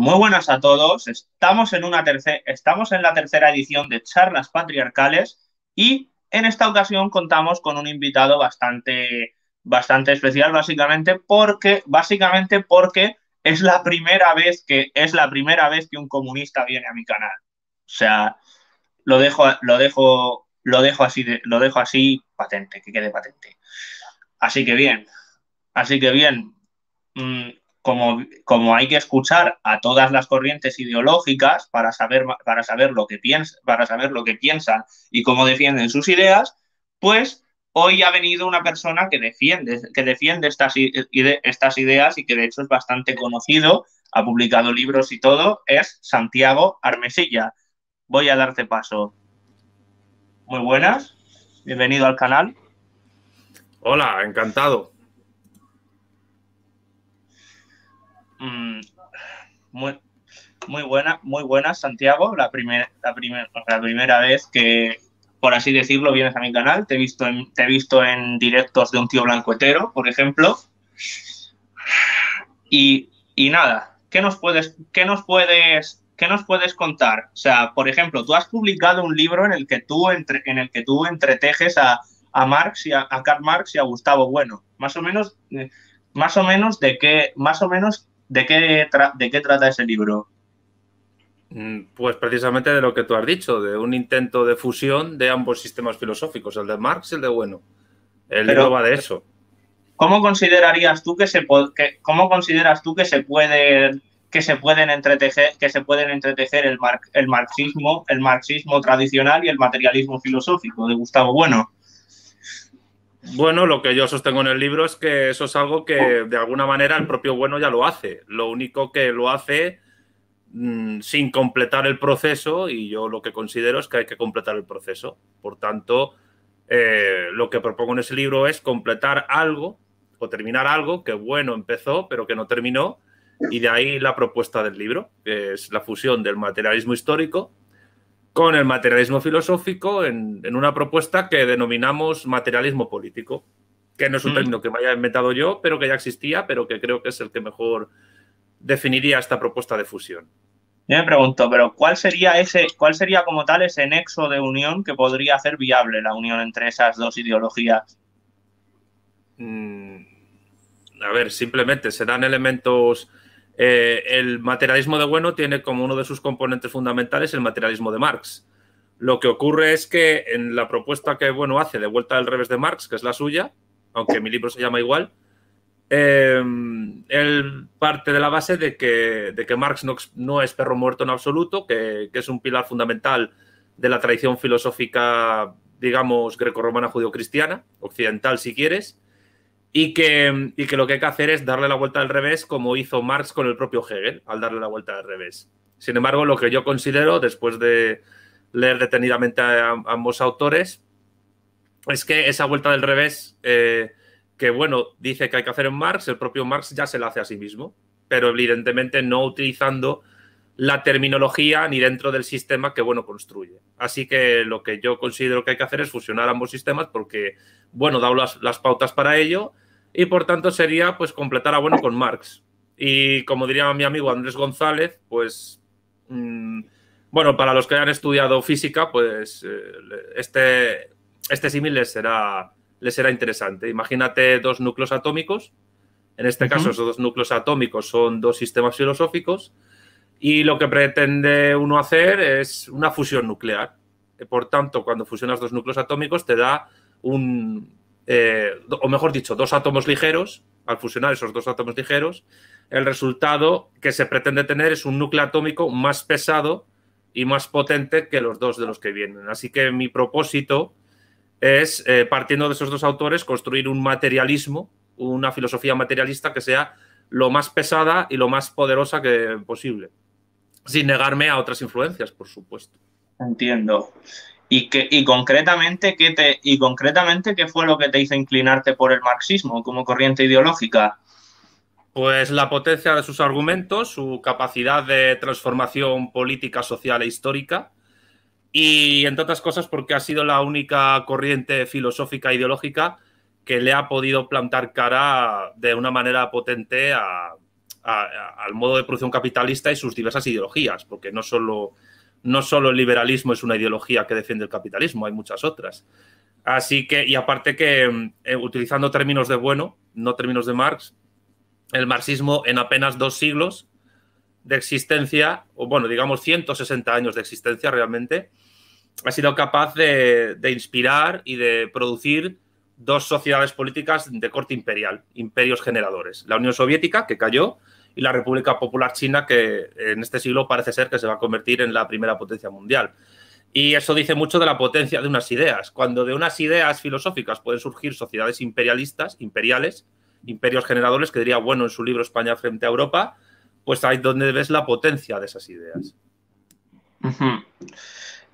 muy buenas a todos. Estamos en, una estamos en la tercera edición de Charlas Patriarcales y en esta ocasión contamos con un invitado bastante, bastante especial, básicamente porque, básicamente porque es la primera vez que es la primera vez que un comunista viene a mi canal. O sea, lo dejo, lo dejo, lo dejo así, lo dejo así patente, que quede patente. Así que bien, así que bien. Mm, como, hay que escuchar a todas las corrientes ideológicas para saber, para saber, lo, que para saber lo que piensan y cómo defienden sus ideas, pues hoy ha venido una persona que defiende, que defiende estas ideas y que de hecho es bastante conocido, ha publicado libros y todo, es Santiago Armesilla. Voy a darte paso. Muy buenas, bienvenido al canal. Hola, encantado. Mm, muy, muy buena, muy buena, Santiago. La, primera la, la primera vez que, por así decirlo, vienes a mi canal. Te he visto en, te he visto en directos de un tío blanco hetero, por ejemplo. Y, nada, ¿qué nos puedes, qué nos puedes, qué nos puedes contar? O sea, por ejemplo, tú has publicado un libro en el que tú en el que tú entretejes a, a Marx y a Karl Marx y a Gustavo Bueno. Más o menos, eh, más o menos de qué, más o menos ¿De qué, de qué trata ese libro? Mm, pues precisamente de lo que tú has dicho, de un intento de fusión de ambos sistemas filosóficos, el de Marx y el de Bueno. El libro va de eso. ¿Cómo considerarías tú que se consideras tú que se puede que se pueden entretejer que se pueden entretejer el marxismo, el marxismo tradicional y el materialismo filosófico de Gustavo Bueno? Bueno, lo que yo sostengo en el libro es que eso es algo que de alguna manera el propio bueno ya lo hace. Lo único que lo hace mm, sin completar el proceso y yo lo que considero es que hay que completar el proceso. Por tanto, eh, lo que propongo en ese libro es completar algo o terminar algo que bueno empezó pero que no terminó y de ahí la propuesta del libro, que es la fusión del materialismo histórico con el materialismo filosófico en, una propuesta que denominamos materialismo político, que no es un mm. término que me haya inventado yo, pero que ya existía, pero que creo que es el que mejor definiría esta propuesta de fusión. Yo me pregunto, pero ¿cuál sería ese, cuál sería como tal ese nexo de unión que podría hacer viable la unión entre esas dos ideologías? Mm, a ver, simplemente serán elementos eh, el materialismo de Bueno tiene como uno de sus componentes fundamentales el materialismo de Marx. Lo que ocurre es que en la propuesta que Bueno hace de vuelta al revés de Marx, que es la suya, aunque mi libro se llama igual, eh, él parte de la base de que, Marx no, es perro muerto en absoluto, que, es un pilar fundamental de la tradición filosófica, digamos, grecorromana judio-cristiana, occidental si quieres, y que, lo que hay que hacer es darle la vuelta al revés, como hizo Marx con el propio Hegel, al darle la vuelta al revés. Sin embargo, lo que yo considero, después de leer detenidamente a, ambos autores, es que esa vuelta del revés, eh, que bueno, dice que hay que hacer en Marx, el propio Marx ya se la hace a sí mismo, pero evidentemente no utilizando la terminología ni dentro del sistema que bueno construye. Así que lo que yo considero que hay que hacer es fusionar ambos sistemas porque bueno, da las pautas para ello y por tanto sería pues completar a bueno con Marx. Y como diría mi amigo Andrés González, pues mm, bueno, para los que hayan estudiado física, pues eh, este, este símil les será, les será interesante. Imagínate dos núcleos atómicos, en este caso esos dos núcleos atómicos son dos sistemas filosóficos, y lo que pretende uno hacer es una fusión nuclear. Por tanto, cuando fusionas dos núcleos atómicos te da un, eh, o mejor dicho, dos átomos ligeros, al fusionar esos dos átomos ligeros, el resultado que se pretende tener es un núcleo atómico más pesado y más potente que los dos de los que vienen. Así que mi propósito es, eh, partiendo de esos dos autores, construir un materialismo, una filosofía materialista que sea lo más pesada y lo más poderosa que posible, sin negarme a otras influencias, por supuesto. Entiendo y que concretamente qué te y concretamente qué fue lo que te hizo inclinarte por el marxismo como corriente ideológica pues la potencia de sus argumentos su capacidad de transformación política social e histórica y entre otras cosas porque ha sido la única corriente filosófica e ideológica que le ha podido plantar cara de una manera potente al modo de producción capitalista y sus diversas ideologías, porque no solo no solo el liberalismo es una ideología que defiende el capitalismo, hay muchas otras. Así que, y aparte que, mm, eh, utilizando términos de bueno, no términos de Marx, el marxismo en apenas dos siglos de existencia, o bueno, digamos 160 años de existencia realmente, ha sido capaz de, de inspirar y de producir dos sociedades políticas de corte imperial, imperios generadores. La Unión Soviética, que cayó, y la República Popular China, que en este siglo parece ser que se va a convertir en la primera potencia mundial. Y eso dice mucho de la potencia de unas ideas. Cuando de unas ideas filosóficas pueden surgir sociedades imperialistas, imperiales, imperios generadores, que diría, bueno, en su libro España frente a Europa, pues ahí es donde ves la potencia de esas ideas.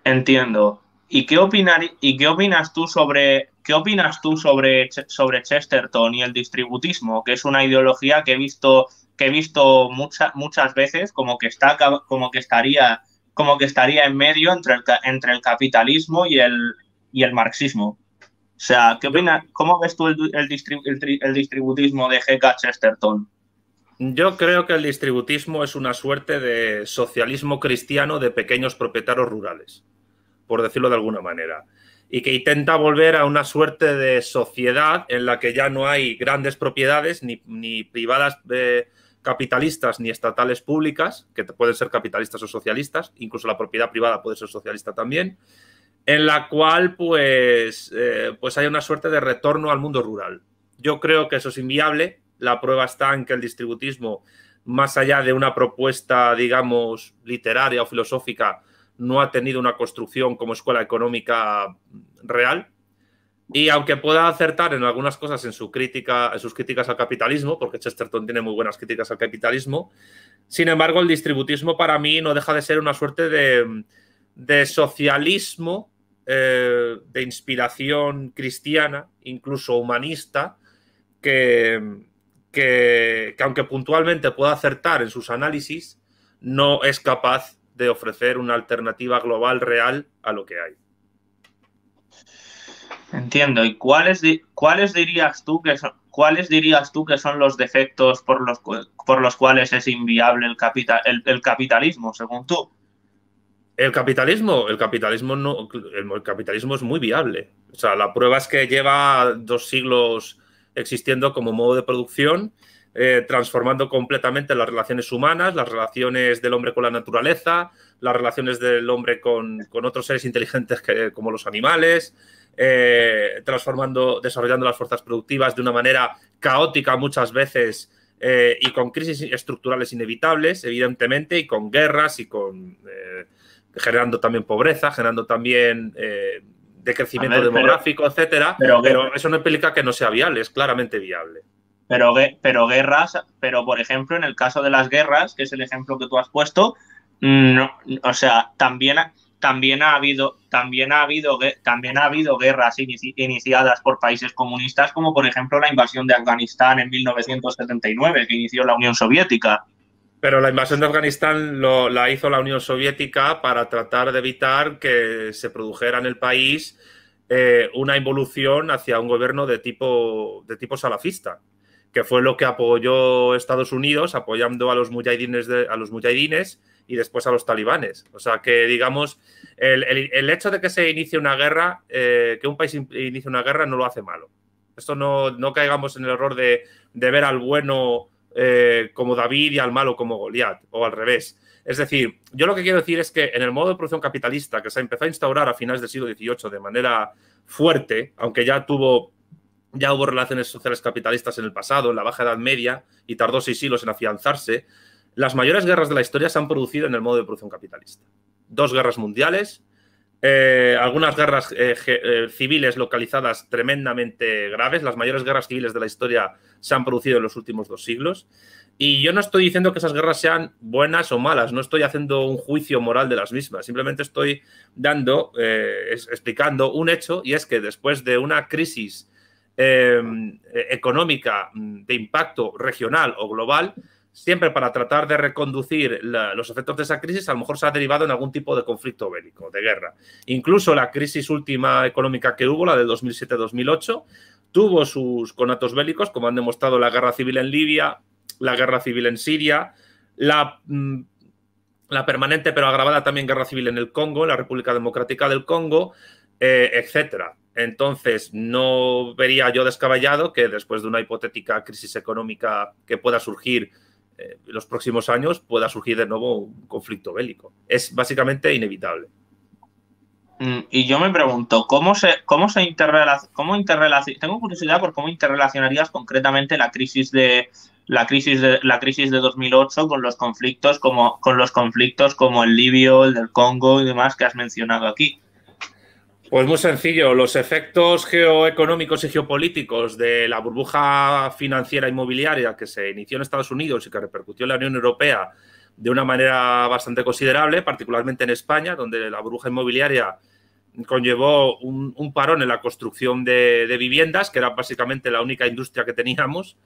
Entiendo. ¿Y qué, opinar, ¿Y qué opinas tú sobre qué opinas tú sobre, sobre Chesterton y el distributismo, que es una ideología que he visto que he visto muchas muchas veces como que está como que estaría como que estaría en medio entre el, entre el capitalismo y el, y el marxismo. O sea, ¿qué opinas? ¿Cómo ves tú el, distributismo de G.K. Chesterton? Yo creo que el distributismo es una suerte de socialismo cristiano de pequeños propietarios rurales, por decirlo de alguna manera, y que intenta volver a una suerte de sociedad en la que ya no hay grandes propiedades ni, privadas capitalistas ni estatales públicas, que pueden ser capitalistas o socialistas, incluso la propiedad privada puede ser socialista también, en la cual pues, eh, pues hay una suerte de retorno al mundo rural. Yo creo que eso es inviable, la prueba está en que el distributismo, más allá de una propuesta, digamos, literaria o filosófica, no ha tenido una construcción como escuela económica real, y aunque pueda acertar en algunas cosas en, en sus críticas al capitalismo, porque Chesterton tiene muy buenas críticas al capitalismo, sin embargo, el distributismo para mí no deja de ser una suerte de, socialismo eh, de inspiración cristiana, incluso humanista, que, aunque puntualmente pueda acertar en sus análisis, no es capaz de ofrecer una alternativa global real a lo que hay. Entiendo. ¿Y cuáles, cuáles dirías tú que son, cuáles dirías tú que son los defectos por los, por los cuales es inviable el, capital, el, capitalismo, según tú? El capitalismo, el capitalismo no, el capitalismo es muy viable. O sea, la prueba es que lleva dos siglos existiendo como modo de producción, eh, transformando completamente las relaciones humanas, las relaciones del hombre con la naturaleza, las relaciones del hombre con, otros seres inteligentes que, como los animales, eh, transformando, desarrollando las fuerzas productivas de una manera caótica muchas veces eh, y con crisis estructurales inevitables, evidentemente, y con guerras y con eh, generando también pobreza, generando también decrecimiento demográfico, etc. etcétera. Pero, eso no implica que no sea viable, es claramente viable. Pero, pero guerras, pero por ejemplo, en el caso de las guerras, que es el ejemplo que tú has puesto, no, o sea, también también ha habido, también ha habido, guerras iniciadas por países comunistas, como por ejemplo la invasión de Afganistán en 1979, que inició la Unión Soviética. Pero la invasión de Afganistán la hizo la Unión Soviética para tratar de evitar que se produjera en el país eh, una involución hacia un gobierno de tipo, de salafista, que fue lo que apoyó Estados Unidos apoyando a los mujahidines, a los mujahidines y después a los talibanes. O sea que, digamos, el, hecho de que se inicie una guerra, eh, que un país inicie una guerra, no lo hace malo. Esto no, no caigamos en el error de, de ver al bueno eh, como David y al malo como Goliat, o al revés. Es decir, yo lo que quiero decir es que en el modo de producción capitalista que se empezó a instaurar a finales del siglo XVIII de manera fuerte, aunque ya tuvo ya hubo relaciones sociales capitalistas en el pasado, en la Baja Edad Media, y tardó seis siglos en afianzarse, las mayores guerras de la historia se han producido en el modo de producción capitalista. Dos guerras mundiales, eh, algunas guerras eh, eh, civiles localizadas tremendamente graves. Las mayores guerras civiles de la historia se han producido en los últimos dos siglos. Y yo no estoy diciendo que esas guerras sean buenas o malas, no estoy haciendo un juicio moral de las mismas, simplemente estoy dando, explicando un hecho y es que después de una crisis económica de impacto regional o global, siempre para tratar de reconducir los efectos de esa crisis, a lo mejor se ha derivado en algún tipo de conflicto bélico, de guerra. Incluso la crisis última económica que hubo, la del 2007-2008, tuvo sus conatos bélicos, como han demostrado la guerra civil en Libia, la guerra civil en Siria, la, mm, permanente pero agravada también guerra civil en el Congo, en la República Democrática del Congo, eh, etcétera. Entonces, no vería yo descabellado que después de una hipotética crisis económica que pueda surgir eh, los próximos años pueda surgir de nuevo un conflicto bélico. Es básicamente inevitable. Mm, y yo me pregunto, ¿cómo se, cómo se interrelaciona, tengo curiosidad por cómo interrelacionarías concretamente la crisis de la crisis de la crisis de 2008 con los conflictos como con los conflictos como el libio, el del Congo y demás que has mencionado aquí. Pues muy sencillo, los efectos geoeconómicos y geopolíticos de la burbuja financiera inmobiliaria que se inició en Estados Unidos y que repercutió en la Unión Europea de una manera bastante considerable, particularmente en España, donde la burbuja inmobiliaria conllevó un, parón en la construcción de, viviendas, que era básicamente la única industria que teníamos,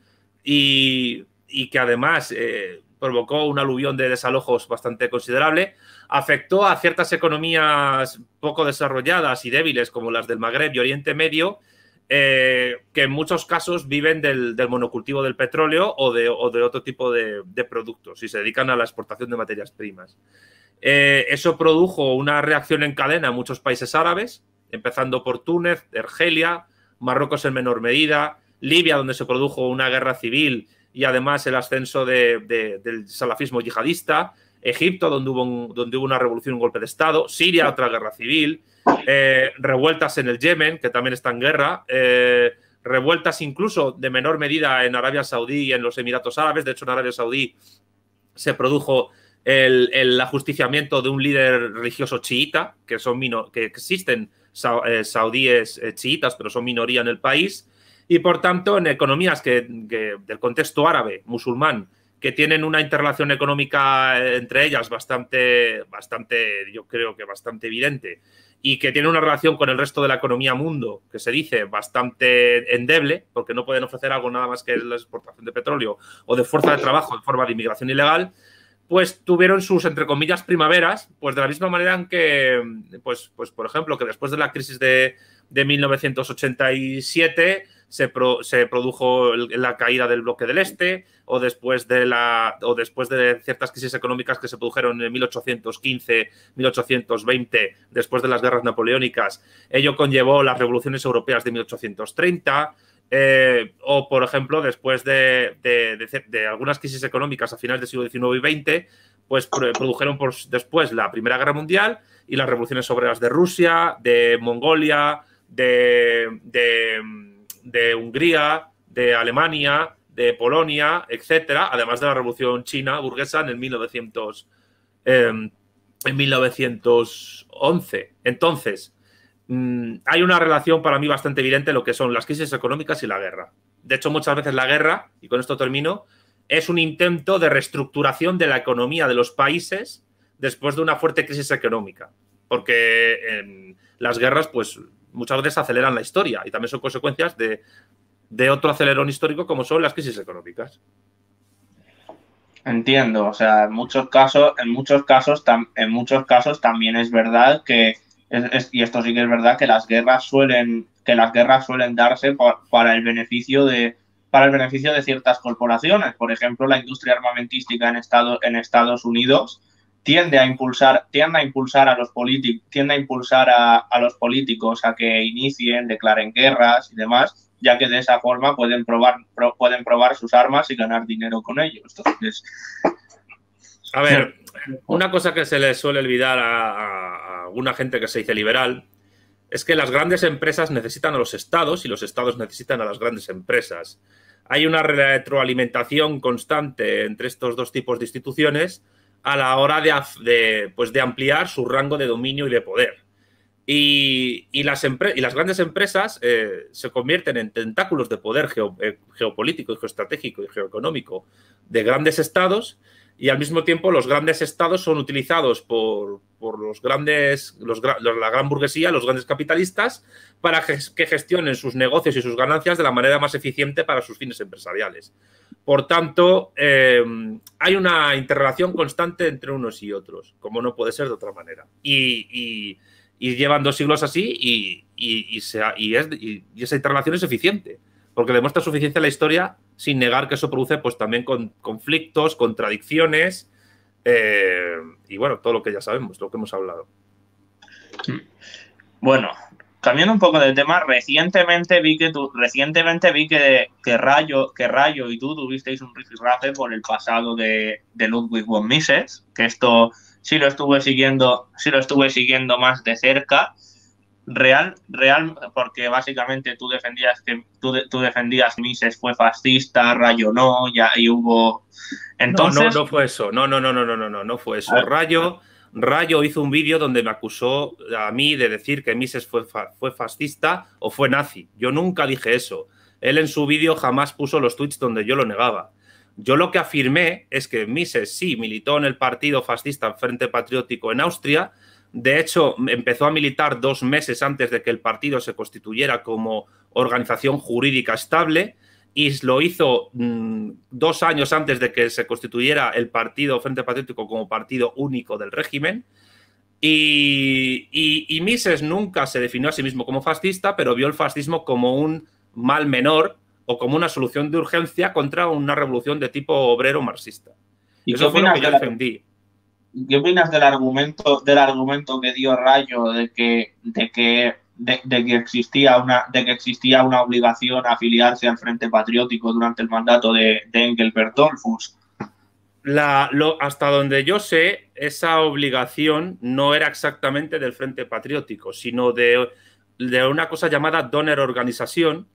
y, que además eh, provocó un aluvión de desalojos bastante considerable, afectó a ciertas economías poco desarrolladas y débiles como las del Magreb y Oriente Medio, eh, que en muchos casos viven del, monocultivo del petróleo o de, otro tipo de, productos y se dedican a la exportación de materias primas. Eh, eso produjo una reacción en cadena en muchos países árabes, empezando por Túnez, Argelia, Marruecos en menor medida, Libia, donde se produjo una guerra civil y además el ascenso del salafismo yihadista, Egipto, donde hubo, donde hubo una revolución, un golpe de Estado, Siria, otra guerra civil, eh, revueltas en el Yemen, que también está en guerra, eh, revueltas incluso de menor medida en Arabia Saudí y en los Emiratos Árabes. De hecho, en Arabia Saudí se produjo el, ajusticiamiento de un líder religioso chiita, que, son que existen eh, saudíes chiitas, pero son minoría en el país. Y por tanto, en economías que, del contexto árabe, musulmán, que tienen una interrelación económica eh, entre ellas bastante, bastante, yo creo que bastante evidente, y que tienen una relación con el resto de la economía mundo, que se dice bastante endeble, porque no pueden ofrecer algo nada más que la exportación de petróleo o de fuerza de trabajo en forma de inmigración ilegal, pues tuvieron sus, entre comillas, primaveras, pues de la misma manera en que, pues, pues por ejemplo, que después de la crisis de, de 1987, se, produjo la caída del bloque del Este o después de, la, o después de ciertas crisis económicas que se produjeron en 1815, 1820, después de las guerras napoleónicas. Ello conllevó las revoluciones europeas de 1830. Eh, o, por ejemplo, después de, de, algunas crisis económicas a finales del siglo XIX y XX, pues produjeron después la Primera Guerra Mundial y las revoluciones obreras de Rusia, de Mongolia, de, de Hungría, de Alemania, de Polonia, etcétera, además de la Revolución China burguesa en el 1900, em, en 1911. Entonces, mm, hay una relación para mí bastante evidente en lo que son las crisis económicas y la guerra. De hecho, muchas veces la guerra, y con esto termino, es un intento de reestructuración de la economía de los países después de una fuerte crisis económica, porque em, las guerras, pues muchas veces aceleran la historia y también son consecuencias de, otro acelerón histórico como son las crisis económicas. Entiendo, o sea, en muchos casos, en muchos casos, en muchos casos también es verdad que y esto sí que es verdad que las guerras suelen que las guerras suelen darse para el beneficio de para el beneficio de ciertas corporaciones, por ejemplo, la industria armamentística en estado en Estados Unidos tiende a impulsar, tiende a impulsar a los políticos, tiende a impulsar a, los políticos a que inicien, declaren guerras y demás, ya que de esa forma pueden probar, pueden probar sus armas y ganar dinero con ellos. Entonces, a ver, una cosa que se le suele olvidar a, a alguna gente que se dice liberal es que las grandes empresas necesitan a los estados y los estados necesitan a las grandes empresas. Hay una retroalimentación constante entre estos dos tipos de instituciones a la hora pues, de, ampliar su rango de dominio y de poder. Y, las, las, grandes empresas eh, se convierten en tentáculos de poder eh, geopolítico, geoestratégico y geoeconómico de grandes estados y al mismo tiempo los grandes estados son utilizados por, los grandes, los, la gran burguesía, los grandes capitalistas, para que gestionen sus negocios y sus ganancias de la manera más eficiente para sus fines empresariales. Por tanto, eh, hay una interrelación constante entre unos y otros, como no puede ser de otra manera. Y, y, llevan dos siglos así y, y esa interrelación es eficiente, porque demuestra suficiencia la historia sin negar que eso produce pues también con conflictos, contradicciones eh, y bueno, todo lo que ya sabemos, lo que hemos hablado. Bueno, cambiando un poco de tema, recientemente vi que tú, recientemente vi que, que Rayo, que Rayo y tú tuvisteis un rifirrafe por el pasado de, Ludwig von Mises, que esto sí lo estuve siguiendo, sí lo estuve siguiendo más de cerca real, real, porque básicamente tú defendías que tú, defendías Mises fue fascista, Rayo no, ya, y hubo. Entonces. No, no, fue eso. No, no, no, no, no, no, no, fue eso. Ah. Rayo, Rayo hizo un vídeo donde me acusó a mí de decir que Mises fue, fue fascista o fue nazi. Yo nunca dije eso. Él en su vídeo jamás puso los tweets donde yo lo negaba. Yo lo que afirmé es que Mises sí militó en el partido fascista Frente Patriótico en Austria, de hecho, empezó a militar dos meses antes de que el partido se constituyera como organización jurídica estable y lo hizo mm, dos años antes de que se constituyera el partido Frente Patriótico como partido único del régimen. Y, Mises nunca se definió a sí mismo como fascista, pero vio el fascismo como un mal menor o como una solución de urgencia contra una revolución de tipo obrero marxista. Eso fue lo que yo defendí. ¿Qué opinas del argumento, del argumento que dio Rayo de que, de que, de, que existía una, de que existía una obligación a afiliarse al Frente Patriótico durante el mandato de, Engelbert Dollfuss? hasta donde yo sé, esa obligación no era exactamente del Frente Patriótico, sino de, de una cosa llamada Donner Organización,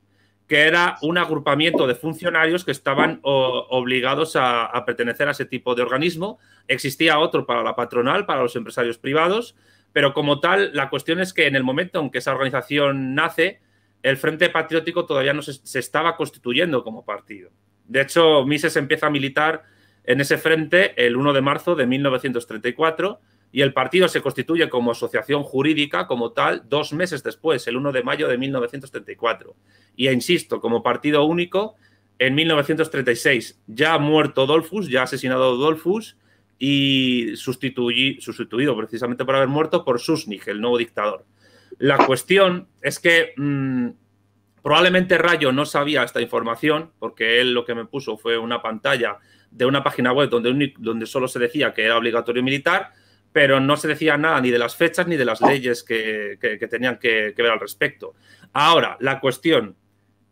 que era un agrupamiento de funcionarios que estaban obligados a, pertenecer a ese tipo de organismo. Existía otro para la patronal, para los empresarios privados, pero como tal, la cuestión es que en el momento en que esa organización nace, el Frente Patriótico todavía no se, se estaba constituyendo como partido. De hecho, Mises empieza a militar en ese frente el 1 de marzo de 1934 y el partido se constituye como asociación jurídica como tal dos meses después, el 1 de mayo de 1934. Y insisto, como partido único en 1936. Ya ha muerto Dolfus, ya ha asesinado Dolfus y sustituido precisamente por haber muerto por Susnich, el nuevo dictador. La cuestión es que mm, probablemente Rayo no sabía esta información, porque él lo que me puso fue una pantalla de una página web donde, donde solo se decía que era obligatorio militar, pero no se decía nada ni de las fechas ni de las oh. leyes que, tenían que, ver al respecto. Ahora, la cuestión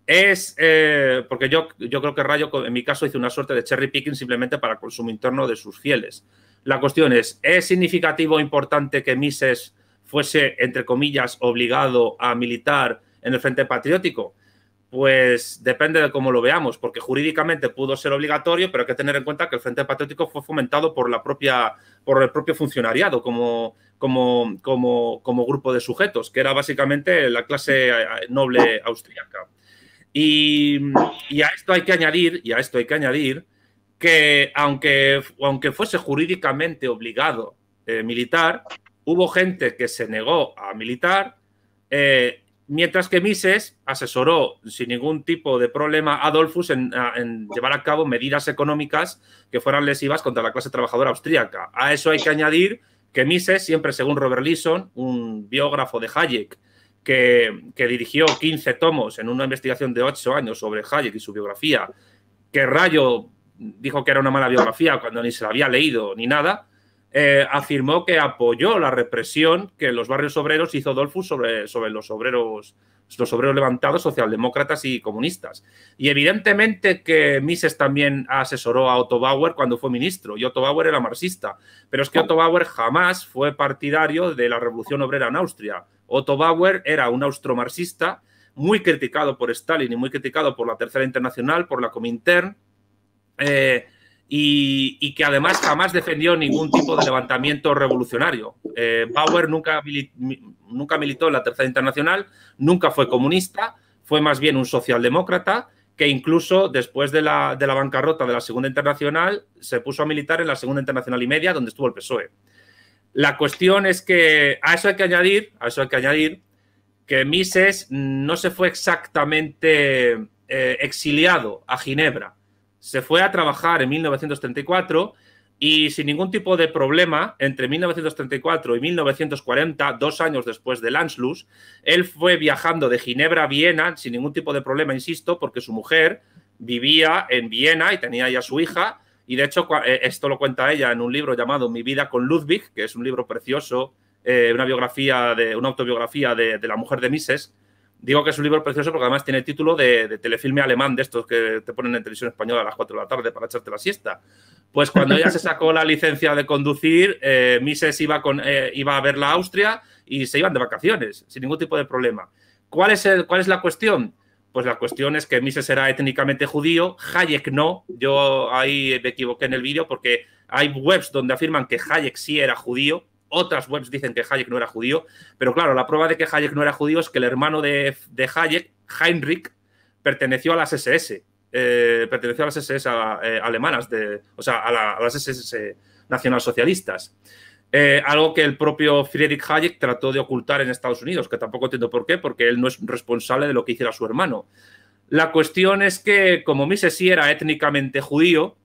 es, eh, porque yo, yo creo que Rayo, en mi caso, hizo una suerte de cherry picking simplemente para consumo interno de sus fieles. La cuestión es, ¿es significativo o importante que Mises fuese, entre comillas, obligado a militar en el Frente Patriótico? pues depende de cómo lo veamos, porque jurídicamente pudo ser obligatorio, pero hay que tener en cuenta que el Frente Patriótico fue fomentado por la propia, por el propio funcionariado como, como, como, como grupo de sujetos, que era básicamente la clase eh, eh, noble austríaca. Y, a esto hay que añadir, y a esto hay que añadir, que aunque, aunque fuese jurídicamente obligado eh, militar, hubo gente que se negó a militar. Mientras que Mises asesoró sin ningún tipo de problema a Adolfus en, llevar a cabo medidas económicas que fueran lesivas contra la clase trabajadora austríaca. A eso hay que añadir que Mises, siempre según Robert Leeson, un biógrafo de Hayek, que, que dirigió 15 tomos en una investigación de 8 años sobre Hayek y su biografía, que Rayo dijo que era una mala biografía cuando ni se la había leído ni nada, eh, afirmó que apoyó la represión que los barrios obreros hizo Dolfus sobre, los obreros los obreros levantados, socialdemócratas y comunistas. Y evidentemente que Mises también asesoró a Otto Bauer cuando fue ministro, y Otto Bauer era marxista, pero es que Otto Bauer jamás fue partidario de la revolución obrera en Austria. Otto Bauer era un austromarxista muy criticado por Stalin y muy criticado por la Tercera Internacional, por la Comintern. Eh, y, que además jamás defendió ningún tipo de levantamiento revolucionario. Eh, Bauer nunca, nunca militó en la Tercera Internacional, nunca fue comunista, fue más bien un socialdemócrata que incluso después de la, bancarrota de la Segunda Internacional se puso a militar en la Segunda Internacional y media, donde estuvo el PSOE. La cuestión es que a eso hay que añadir, eso que añadir que Mises no se fue exactamente eh, exiliado a Ginebra se fue a trabajar en 1934 y sin ningún tipo de problema, entre 1934 y 1940, dos años después de Lanslus, él fue viajando de Ginebra a Viena sin ningún tipo de problema, insisto, porque su mujer vivía en Viena y tenía ya su hija. Y de hecho, eh, esto lo cuenta ella en un libro llamado Mi vida con Ludwig, que es un libro precioso, eh, una biografía de una autobiografía de, de la mujer de Mises, Digo que es un libro precioso porque además tiene el título de, telefilme alemán de estos que te ponen en televisión española a las 4 de la tarde para echarte la siesta. Pues cuando ella se sacó la licencia de conducir, eh, Mises iba, con, eh, iba a ver la Austria y se iban de vacaciones sin ningún tipo de problema. ¿Cuál es, cuál es la cuestión? Pues la cuestión es que Mises era étnicamente judío, Hayek no. Yo ahí me equivoqué en el vídeo porque hay webs donde afirman que Hayek sí era judío, otras webs dicen que Hayek no era judío, pero claro, la prueba de que Hayek no era judío es que el hermano de, Hayek, Heinrich, perteneció a las SS, eh, perteneció a las SS eh, alemanas, de, o sea, a, las SS nacionalsocialistas. Eh, algo que el propio Friedrich Hayek trató de ocultar en Estados Unidos, que tampoco entiendo por qué, porque él no es responsable de lo que hiciera su hermano. La cuestión es que, como Mises sí era étnicamente judío,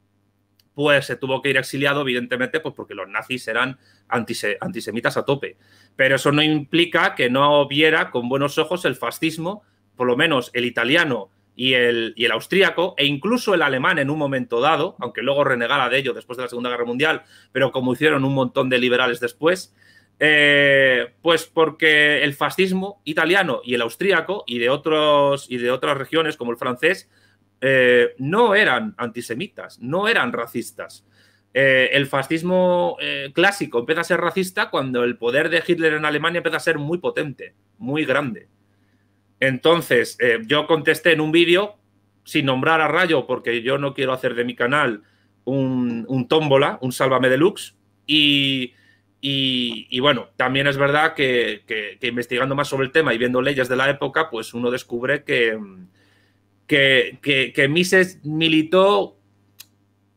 pues se tuvo que ir exiliado, evidentemente, pues porque los nazis eran antisemitas a tope. Pero eso no implica que no viera con buenos ojos el fascismo, por lo menos el italiano y el, austríaco, e incluso el alemán en un momento dado, aunque luego renegara de ello después de la Segunda Guerra Mundial, pero como hicieron un montón de liberales después, eh, pues porque el fascismo italiano y el austríaco y de, otros, y de otras regiones como el francés eh, no eran antisemitas, no eran racistas. Eh, el fascismo eh, clásico empieza a ser racista cuando el poder de Hitler en Alemania empieza a ser muy potente, muy grande. Entonces, yo contesté en un vídeo, sin nombrar a Rayo, porque yo no quiero hacer de mi canal un, tómbola, un sálvame deluxe, y, y, bueno, también es verdad que, investigando más sobre el tema y viendo leyes de la época, pues uno descubre que, que, Mises militó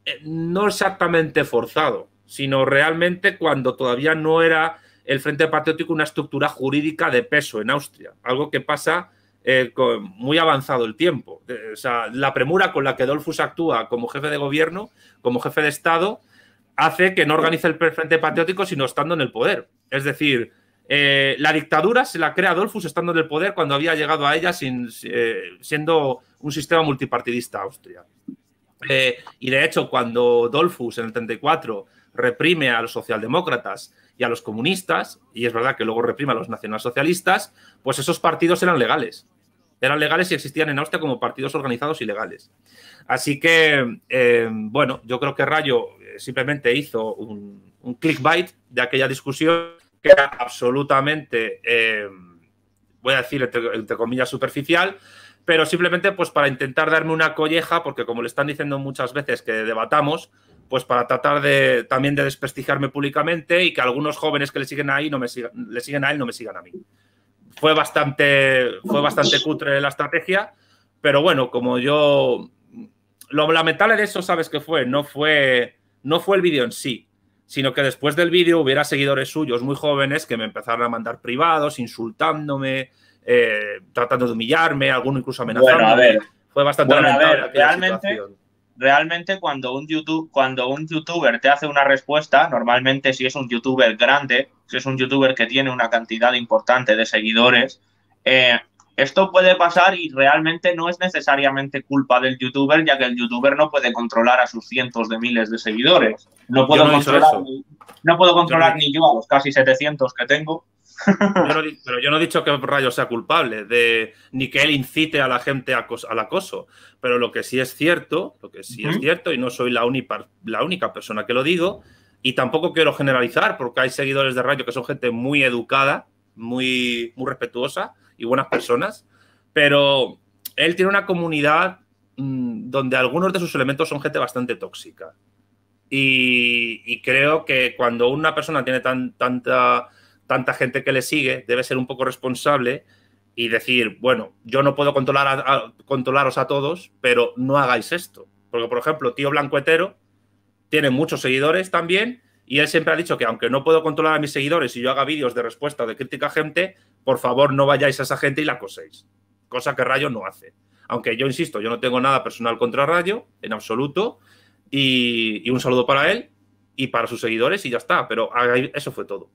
eh, no exactamente forzado, sino realmente cuando todavía no era el Frente Patriótico una estructura jurídica de peso en Austria, algo que pasa eh, con muy avanzado el tiempo. Eh, o sea, la premura con la que Dolfus actúa como jefe de gobierno, como jefe de Estado, hace que no organice el Frente Patriótico sino estando en el poder. Es decir, eh, la dictadura se la crea Adolfus estando en el poder cuando había llegado a ella sin, eh, siendo un sistema multipartidista austria. Eh, y de hecho, cuando Dolfus en el 34 reprime a los socialdemócratas y a los comunistas, y es verdad que luego reprime a los nacionalsocialistas, pues esos partidos eran legales. Eran legales y existían en Austria como partidos organizados y legales. Así que, bueno, yo creo que Rayo simplemente hizo un, un clickbait de aquella discusión que era absolutamente, eh, voy a decir, entre, comillas, superficial, pero simplemente pues para intentar darme una colleja, porque como le están diciendo muchas veces que debatamos, pues para tratar de también de desprestigiarme públicamente y que algunos jóvenes que le siguen ahí no me le siguen a él no me sigan a mí. Fue bastante, fue bastante cutre la estrategia, pero bueno, como yo lo lamentable de eso, ¿sabes qué fue? No fue, no fue el vídeo en sí, sino que después del vídeo hubiera seguidores suyos muy jóvenes que me empezaron a mandar privados, insultándome, eh, tratando de humillarme, alguno incluso amenazándome. Bueno, a ver. Fue bastante realmente, realmente cuando un YouTube, cuando un youtuber te hace una respuesta, normalmente si es un youtuber grande, si es un youtuber que tiene una cantidad importante de seguidores, eh, esto puede pasar y realmente no es necesariamente culpa del youtuber, ya que el youtuber no puede controlar a sus cientos de miles de seguidores. No puedo controlar, ni, no puedo controlar yo ni yo a los casi 700 que tengo. pero yo no he dicho que Rayo sea culpable, de, ni que él incite a la gente al acoso. Pero lo que sí es cierto, lo que sí es cierto, y no soy la, única persona que lo digo, y tampoco quiero generalizar, porque hay seguidores de Rayo que son gente muy educada, muy respetuosa, buenas personas, pero él tiene una comunidad mm, donde algunos de sus elementos son gente bastante tóxica. Y, creo que cuando una persona tiene tan, tanta, tanta gente que le sigue, debe ser un poco responsable y decir, bueno, yo no puedo controlar a, controlaros a todos, pero no hagáis esto. Porque, por ejemplo, Tío blanco blancoetero tiene muchos seguidores también y él siempre ha dicho que aunque no puedo controlar a mis seguidores y yo haga vídeos de respuesta o de crítica a gente, por favor no vayáis a esa gente y la acoséis. Cosa que Rayo no hace. Aunque yo insisto, yo no tengo nada personal contra Rayo, en absoluto. Y, un saludo para él y para sus seguidores y ya está. Pero eso fue todo.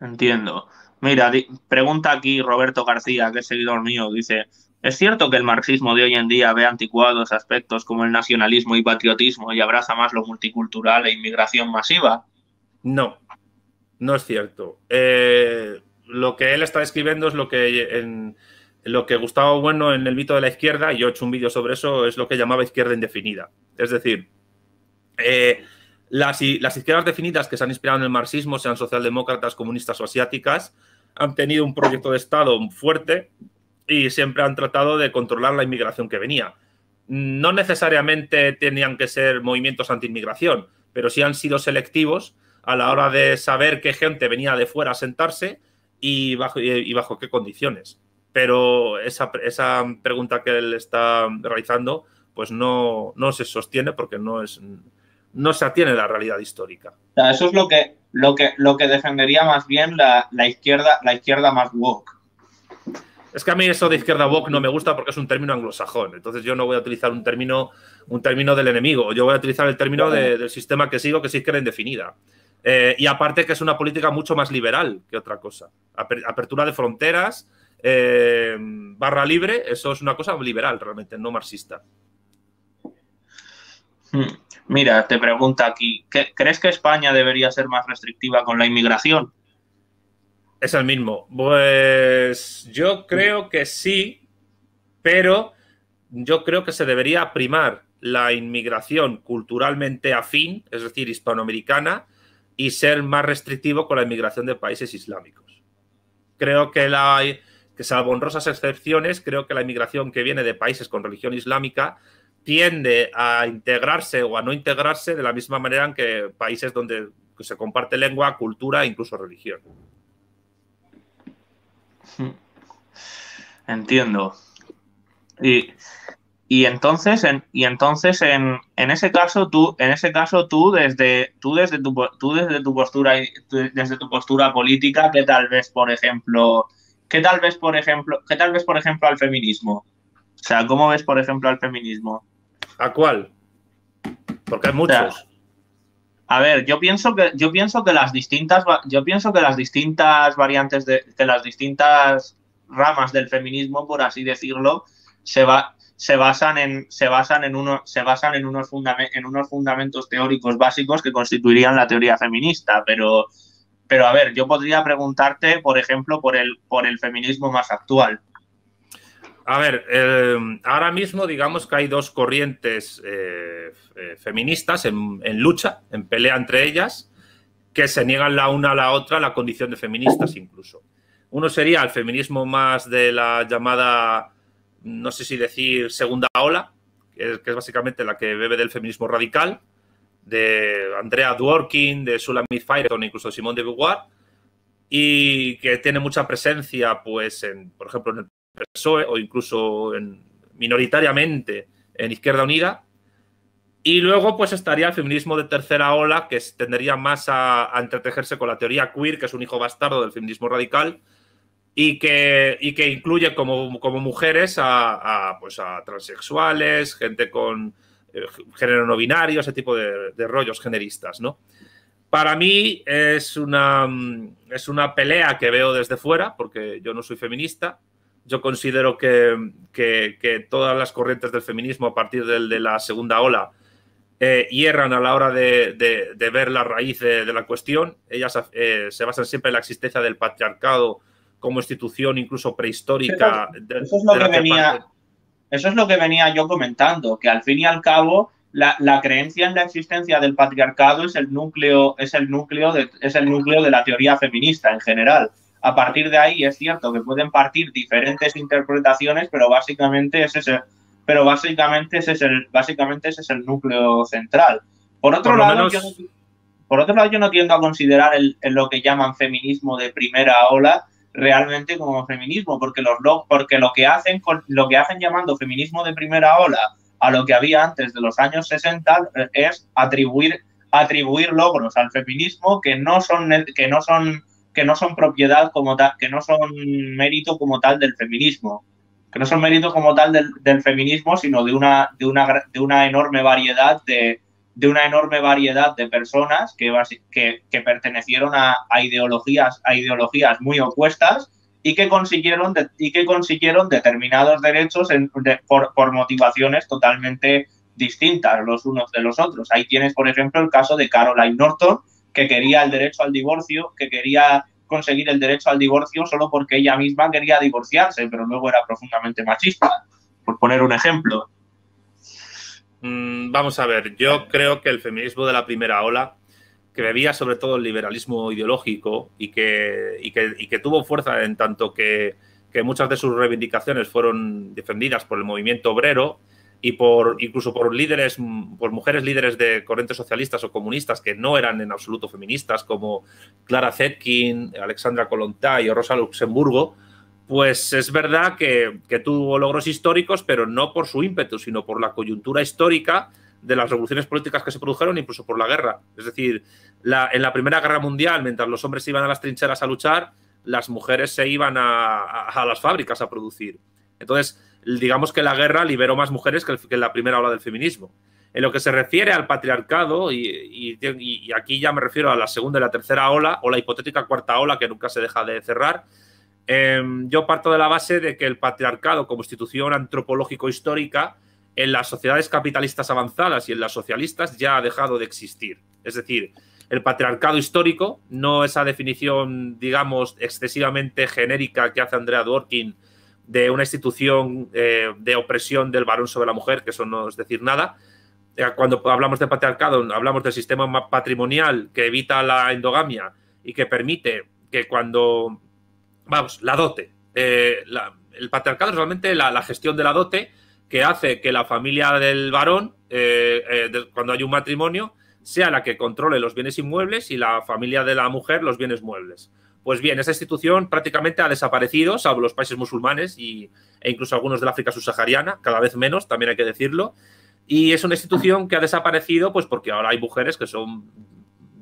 Entiendo. Mira, pregunta aquí Roberto García, que es seguidor mío, dice, ¿Es cierto que el marxismo de hoy en día ve anticuados aspectos como el nacionalismo y patriotismo y abraza más lo multicultural e inmigración masiva? No, no es cierto. Eh, lo que él está escribiendo es lo que lo que Gustavo Bueno en el mito de la izquierda, y yo he hecho un vídeo sobre eso, es lo que llamaba izquierda indefinida. Es decir, eh, las, las, izquierdas definidas que se han inspirado en el marxismo, sean socialdemócratas, comunistas o asiáticas, han tenido un proyecto de Estado fuerte y siempre han tratado de controlar la inmigración que venía. No necesariamente tenían que ser movimientos anti-inmigración, pero sí han sido selectivos a la hora de saber qué gente venía de fuera a sentarse y bajo, y bajo qué condiciones. Pero esa, esa pregunta que él está realizando, pues no, no se sostiene porque no es no se atiene a la realidad histórica. Eso es lo que, lo que, lo que defendería más bien la, la izquierda, la izquierda más woke. Es que a mí eso de izquierda woke no me gusta porque es un término anglosajón. Entonces yo no voy a utilizar un término, un término del enemigo. Yo voy a utilizar el término del sistema que sigo, que es izquierda indefinida. Eh, y aparte que es una política mucho más liberal que otra cosa. apertura de fronteras, eh, barra libre, eso es una cosa liberal realmente, no marxista. Hmm. Mira, te pregunta aquí, ¿crees que España debería ser más restrictiva con la inmigración? Es el mismo. Pues yo creo que sí, pero yo creo que se debería primar la inmigración culturalmente afín, es decir, hispanoamericana, y ser más restrictivo con la inmigración de países islámicos. Creo que, la, que salvo honrosas excepciones, creo que la inmigración que viene de países con religión islámica tiende a integrarse o a no integrarse de la misma manera que países donde se comparte lengua, cultura e incluso religión. Entiendo. Y y entonces, en, y entonces en, en, ese caso tú, en ese caso tú desde tú desde tu, tú desde tu postura desde tu postura política que tal vez por ejemplo qué tal vez por ejemplo qué tal vez por ejemplo al feminismo o sea cómo ves por ejemplo al feminismo a cuál porque hay muchos a ver yo pienso que yo pienso que las distintas yo pienso que las distintas variantes de que las distintas ramas del feminismo por así decirlo se va se basan en, se basan en, se basan en, unos, en unos fundamentos teóricos básicos que constituirían la teoría feminista, pero, pero a ver, yo podría preguntarte, por ejemplo, por el, por el feminismo más actual. A ver, em, ahora mismo digamos que hay dos corrientes eh, eh, feministas en, en, lucha, en pelea entre ellas, que se niegan la una a la otra la condición de feministas incluso. Uno sería el feminismo más de la llamada no sé si decir segunda ola, que es básicamente la que bebe del feminismo radical, de Andrea Dworkin, de Sula Fireton, incluso Simone de Beauvoir, y que tiene mucha presencia, pues, en, por ejemplo, en el PSOE o incluso minoritariamente en Izquierda Unida. Y luego, pues, estaría el feminismo de tercera ola, que tendería más a, a entretejerse con la teoría queer, que es un hijo bastardo del feminismo radical, y que, y que incluye como, como mujeres a, pues a transexuales, gente con eh, género no binario, ese tipo de, rollos generistas, ¿no? Para mí es una, mm, es una pelea que veo desde fuera, porque yo no soy feminista. Yo considero que, que, todas las corrientes del feminismo a partir del, de la segunda ola eh, hierran a la hora de, de, ver la raíz de, la cuestión. Ellas eh, se basan siempre en la existencia del patriarcado como institución incluso prehistórica. eso, es lo que venía, eso es lo que venía yo comentando, que al fin y al cabo la, creencia en la existencia del patriarcado es el núcleo, es el núcleo de, es el núcleo de la teoría feminista en general. A partir de ahí es cierto que pueden partir diferentes interpretaciones, pero básicamente ese es el, pero básicamente ese es el, básicamente ese es el núcleo central. Por otro lado, por otro lado, yo no tiendo a considerar el, lo que llaman feminismo de primera ola realmente como feminismo, porque los porque lo que hacen lo que hacen llamando feminismo de primera ola a lo que había antes de los años 60 eh, es atribuir atribuir logros al feminismo que no son que no son que no son propiedad como tal, que no son mérito como tal del feminismo, que no son mérito como tal del, del feminismo, sino de una de una de una enorme variedad de de una enorme variedad de personas que, que, pertenecieron a, ideologías, a ideologías muy opuestas y que consiguieron, y que consiguieron determinados derechos por, por, motivaciones totalmente distintas los unos de los otros. Ahí tienes, por ejemplo, el caso de Caroline Norton, que quería el derecho al divorcio, que quería conseguir el derecho al divorcio solo porque ella misma quería divorciarse, pero luego era profundamente machista, por poner un ejemplo. Mm, vamos a ver, yo creo que el feminismo de la primera ola, que bebía sobre todo el liberalismo ideológico y que, y que, tuvo fuerza en tanto que, muchas de sus reivindicaciones fueron defendidas por el movimiento obrero y por incluso por líderes, por mujeres líderes de corrientes socialistas o comunistas que no eran en absoluto feministas, como Clara Zetkin, Alexandra Kollontai o Rosa Luxemburgo, pues es verdad que, tuvo logros históricos, pero no por su ímpetu, sino por la coyuntura histórica de las revoluciones políticas que se produjeron, incluso por la guerra. Es decir, en la Primera Guerra Mundial, mientras los hombres iban a las trincheras a luchar, las mujeres se iban a, las fábricas a producir. Entonces, digamos que la guerra liberó más mujeres que, la primera ola del feminismo. En lo que se refiere al patriarcado, y aquí ya me refiero a la segunda y la tercera ola, o la hipotética cuarta ola que nunca se deja de cerrar, Em, yo parto de la base de que el patriarcado como institución antropológico-histórica en las sociedades capitalistas avanzadas y en las socialistas ya ha dejado de existir. Es decir, el patriarcado histórico, no esa definición, digamos, excesivamente genérica que hace Andrea Dworkin de una institución eh, de opresión del varón sobre la mujer, que eso no es decir nada. Eh, cuando hablamos de patriarcado, hablamos del sistema patrimonial que evita la endogamia y que permite que cuando vamos, la dote. Eh, el patriarcado es realmente la, gestión de la dote que hace que la familia del varón, eh, eh, cuando hay un matrimonio, sea la que controle los bienes inmuebles y la familia de la mujer los bienes muebles. Pues bien, esa institución prácticamente ha desaparecido, salvo los países musulmanes y, e incluso algunos del África subsahariana, cada vez menos, también hay que decirlo. Y es una institución que ha desaparecido, pues porque ahora hay mujeres que son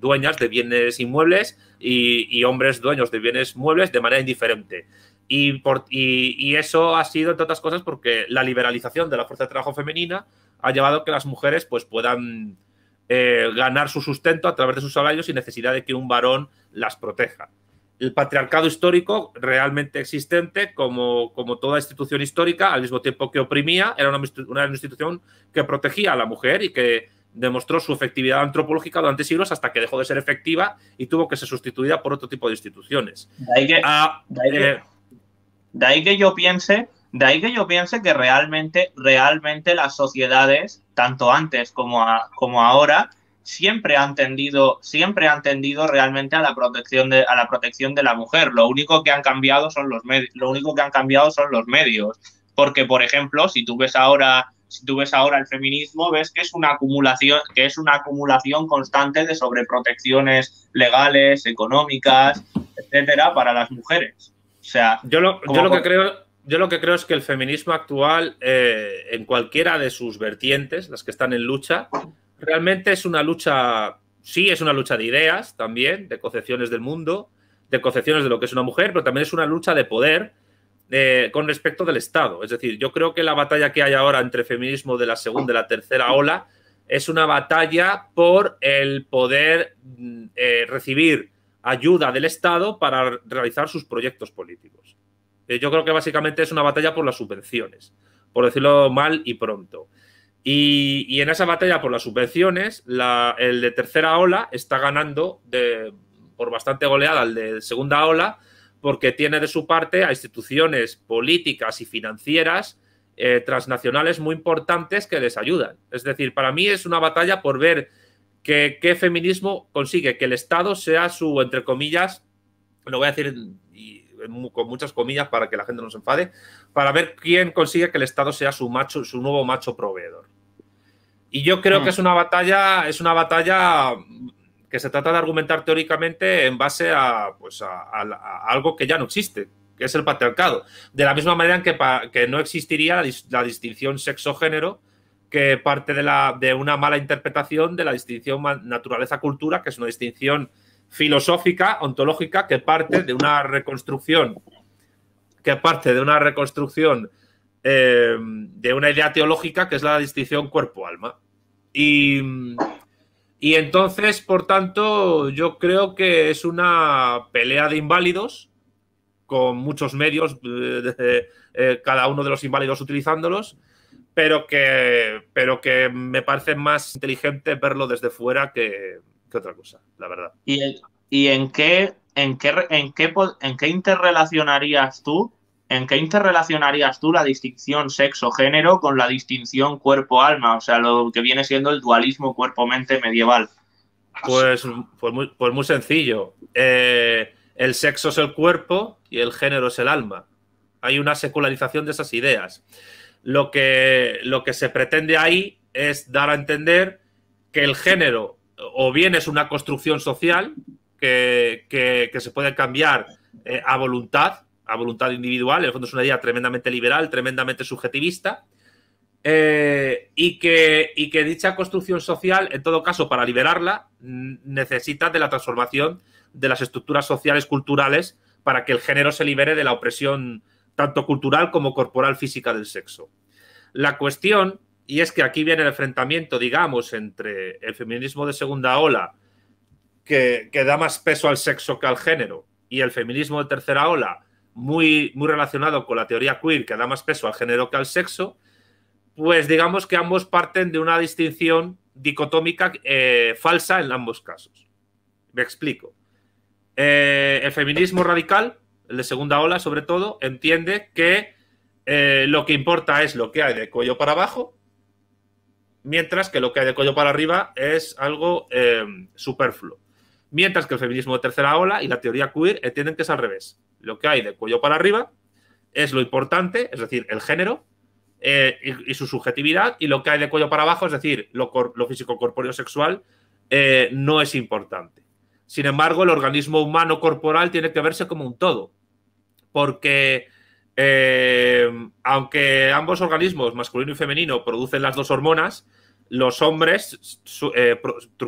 dueñas de bienes inmuebles y, hombres dueños de bienes muebles de manera indiferente. Y, y, eso ha sido, entre otras cosas, porque la liberalización de la fuerza de trabajo femenina ha llevado a que las mujeres pues, puedan eh, ganar su sustento a través de sus salarios sin necesidad de que un varón las proteja el patriarcado histórico realmente existente, como, como, toda institución histórica, al mismo tiempo que oprimía, era una, una, institución que protegía a la mujer y que demostró su efectividad antropológica durante siglos hasta que dejó de ser efectiva y tuvo que ser sustituida por otro tipo de instituciones. De ahí que, ah, eh, yo piense, que que realmente, realmente las sociedades, tanto antes como, como ahora, siempre han tendido, siempre han tendido realmente a la protección de, a la protección de la mujer. Lo único que han cambiado son los medios, lo único que han cambiado son los medios. Porque, por ejemplo, si tú ves ahora si tú ves ahora el feminismo, ves que es una acumulación, que es una acumulación constante de sobreprotecciones legales, económicas, etcétera, para las mujeres. O sea, yo lo, yo lo que creo, yo lo que creo es que el feminismo actual, eh, en cualquiera de sus vertientes, las que están en lucha, realmente es una lucha, sí, es una lucha de ideas también, de concepciones del mundo, de concepciones de lo que es una mujer, pero también es una lucha de poder eh, con respecto del Estado. Es decir, yo creo que la batalla que hay ahora entre feminismo de la segunda y la tercera ola es una batalla por el poder mm, eh, recibir ayuda del Estado para realizar sus proyectos políticos. Eh, yo creo que básicamente es una batalla por las subvenciones, por decirlo mal y pronto. Y, en esa batalla por las subvenciones, el de tercera ola está ganando por bastante goleada al de segunda ola, porque tiene de su parte a instituciones políticas y financieras eh, transnacionales muy importantes que les ayudan. Es decir, para mí es una batalla por ver qué feminismo consigue que el Estado sea su, entre comillas, lo voy a decir con muchas comillas para que la gente no se enfade, para ver quién consigue que el Estado sea su macho, su nuevo macho proveedor. Y yo creo que mm. es una batalla, es una batalla que se trata de argumentar teóricamente en base a, pues, a, algo que ya no existe, que es el patriarcado. De la misma manera en que, no existiría la, distinción sexo-género, que parte de, la, de una mala interpretación de la distinción naturaleza-cultura, que es una distinción filosófica, ontológica, que parte de una reconstrucción, que parte de una reconstrucción eh, de una idea teológica, que es la distinción cuerpo-alma. Y y entonces, por tanto, yo creo que es una pelea de inválidos, con muchos medios, eh, eh, cada uno de los inválidos utilizándolos, pero que, pero que me parece más inteligente verlo desde fuera que, que otra cosa, la verdad. ¿Y, y en, qué, en, qué, en, qué, en qué interrelacionarías tú ¿en qué interrelacionarías tú la distinción sexo-género con la distinción cuerpo-alma? O sea, lo que viene siendo el dualismo cuerpo-mente medieval. Pues, pues, pues muy, sencillo. Eh, el sexo es el cuerpo y el género es el alma. Hay una secularización de esas ideas. Lo que, lo que se pretende ahí es dar a entender que el género o bien es una construcción social que, se puede cambiar eh, a voluntad, a voluntad individual. En el fondo es una idea tremendamente liberal, tremendamente subjetivista. Eh, y, que, que dicha construcción social, en todo caso, para liberarla, necesita de la transformación de las estructuras sociales culturales para que el género se libere de la opresión tanto cultural como corporal física del sexo. La cuestión, y es que aquí viene el enfrentamiento, digamos, entre el feminismo de segunda ola, que, que da más peso al sexo que al género, y el feminismo de tercera ola, muy, relacionado con la teoría queer que da más peso al género que al sexo, pues digamos que ambos parten de una distinción dicotómica eh, falsa en ambos casos. Me explico. Eh, el feminismo radical, el de segunda ola sobre todo, entiende que eh, lo que importa es lo que hay de cuello para abajo, mientras que lo que hay de cuello para arriba es algo superfluo. Mientras que el feminismo de tercera ola y la teoría queer entienden que es al revés lo que hay de cuello para arriba es lo importante, es decir, el género eh, y, su subjetividad, y lo que hay de cuello para abajo, es decir, lo, físico, corpóreo, sexual, eh, no es importante. Sin embargo, el organismo humano corporal tiene que verse como un todo, porque eh, aunque ambos organismos, masculino y femenino, producen las dos hormonas, los hombres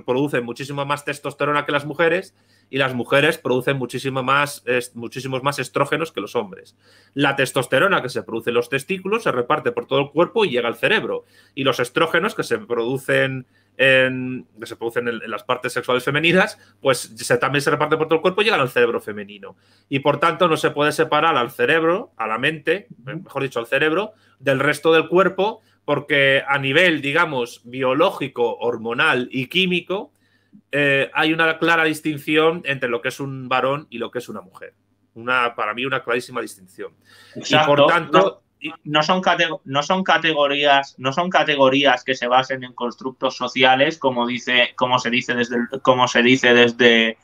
producen muchísimo más testosterona que las mujeres y las mujeres producen muchísimo más, muchísimos más estrógenos que los hombres. La testosterona que se produce en los testículos se reparte por todo el cuerpo y llega al cerebro. Y los estrógenos que se producen en, se producen en, las partes sexuales femeninas, pues se, también se reparte por todo el cuerpo y llegan al cerebro femenino. Y por tanto no se puede separar al cerebro, a la mente, eh, mejor dicho, al cerebro, del resto del cuerpo, porque a nivel, digamos, biológico, hormonal y químico, eh, hay una clara distinción entre lo que es un varón y lo que es una mujer. Una, para mí, una clarísima distinción. Y por tanto. No, son, no son categorías no son categorías que se basen en constructos sociales como dice como se dice desde como se dice desde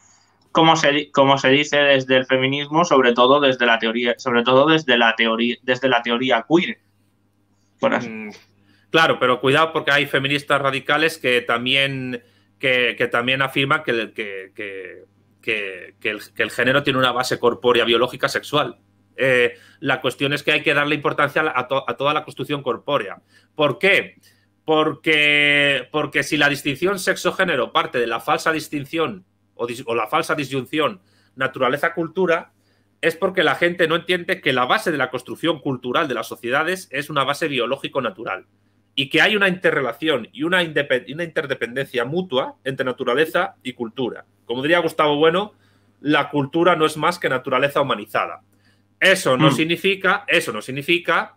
se, se dice desde el feminismo, sobre todo desde la teoría, sobre todo desde la teoría, desde la teoría queer. Mm, claro, pero cuidado porque hay feministas radicales que también que, también afirma que, el, género tiene una base corpórea biológica sexual. Eh, la cuestión es que hay que darle importancia a, toda la construcción corpórea. ¿Por qué? Porque, si la distinción sexo-género parte de la falsa distinción o, o la falsa disyunción naturaleza-cultura, es porque la gente no entiende que la base de la construcción cultural de las sociedades es una base biológico-natural y que hay una interrelación y una, interdependencia mutua entre naturaleza y cultura. Como diría Gustavo Bueno, la cultura no es más que naturaleza humanizada. Eso no mm. significa, eso no significa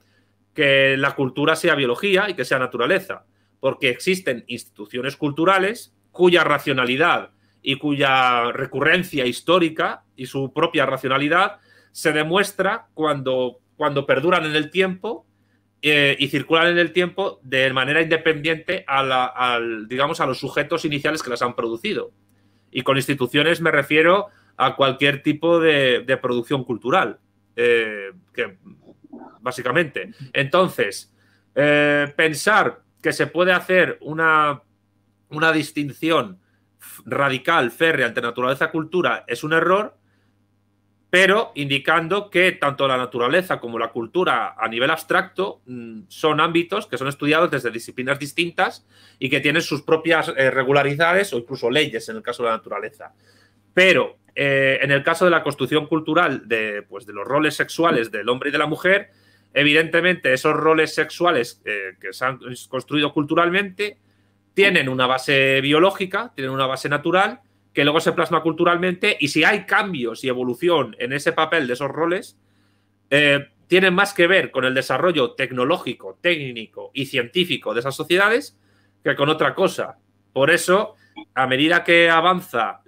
que la cultura sea biología y que sea naturaleza, porque existen instituciones culturales cuya racionalidad y cuya recurrencia histórica y su propia racionalidad se demuestra cuando, cuando perduran en el tiempo eh, y circulan en el tiempo de manera independiente a, la, digamos, a los sujetos iniciales que las han producido. Y con instituciones me refiero a cualquier tipo de, producción cultural, eh, básicamente. Entonces, eh, pensar que se puede hacer una, distinción radical, férrea, entre naturaleza-cultura, y es un error, pero indicando que tanto la naturaleza como la cultura a nivel abstracto mm, son ámbitos que son estudiados desde disciplinas distintas y que tienen sus propias eh, regularidades o incluso leyes en el caso de la naturaleza. Pero eh, en el caso de la construcción cultural de, pues, de los roles sexuales del hombre y de la mujer, evidentemente esos roles sexuales eh, que se han construido culturalmente tienen una base biológica, tienen una base natural, que luego se plasma culturalmente y si hay cambios y evolución en ese papel de esos roles, eh, tienen más que ver con el desarrollo tecnológico, técnico y científico de esas sociedades que con otra cosa. Por eso, a medida que avanza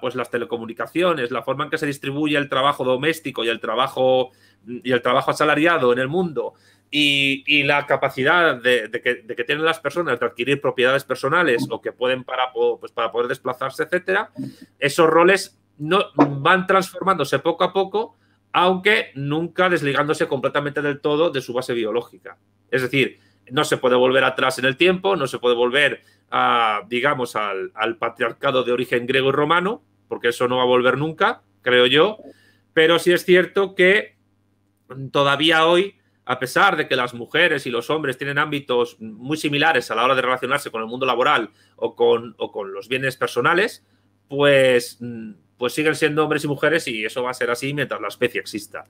pues las telecomunicaciones, la forma en que se distribuye el trabajo doméstico y el trabajo, y el trabajo asalariado en el mundo, y, la capacidad de, que, tienen las personas de adquirir propiedades personales o que pueden para, pues para poder desplazarse, etcétera, esos roles no, van transformándose poco a poco, aunque nunca desligándose completamente del todo de su base biológica. Es decir, no se puede volver atrás en el tiempo, no se puede volver a, digamos, al, patriarcado de origen griego y romano, porque eso no va a volver nunca, creo yo, pero sí es cierto que todavía hoy a pesar de que las mujeres y los hombres tienen ámbitos muy similares a la hora de relacionarse con el mundo laboral o con, los bienes personales, pues, mm, pues siguen siendo hombres y mujeres y eso va a ser así mientras la especie exista.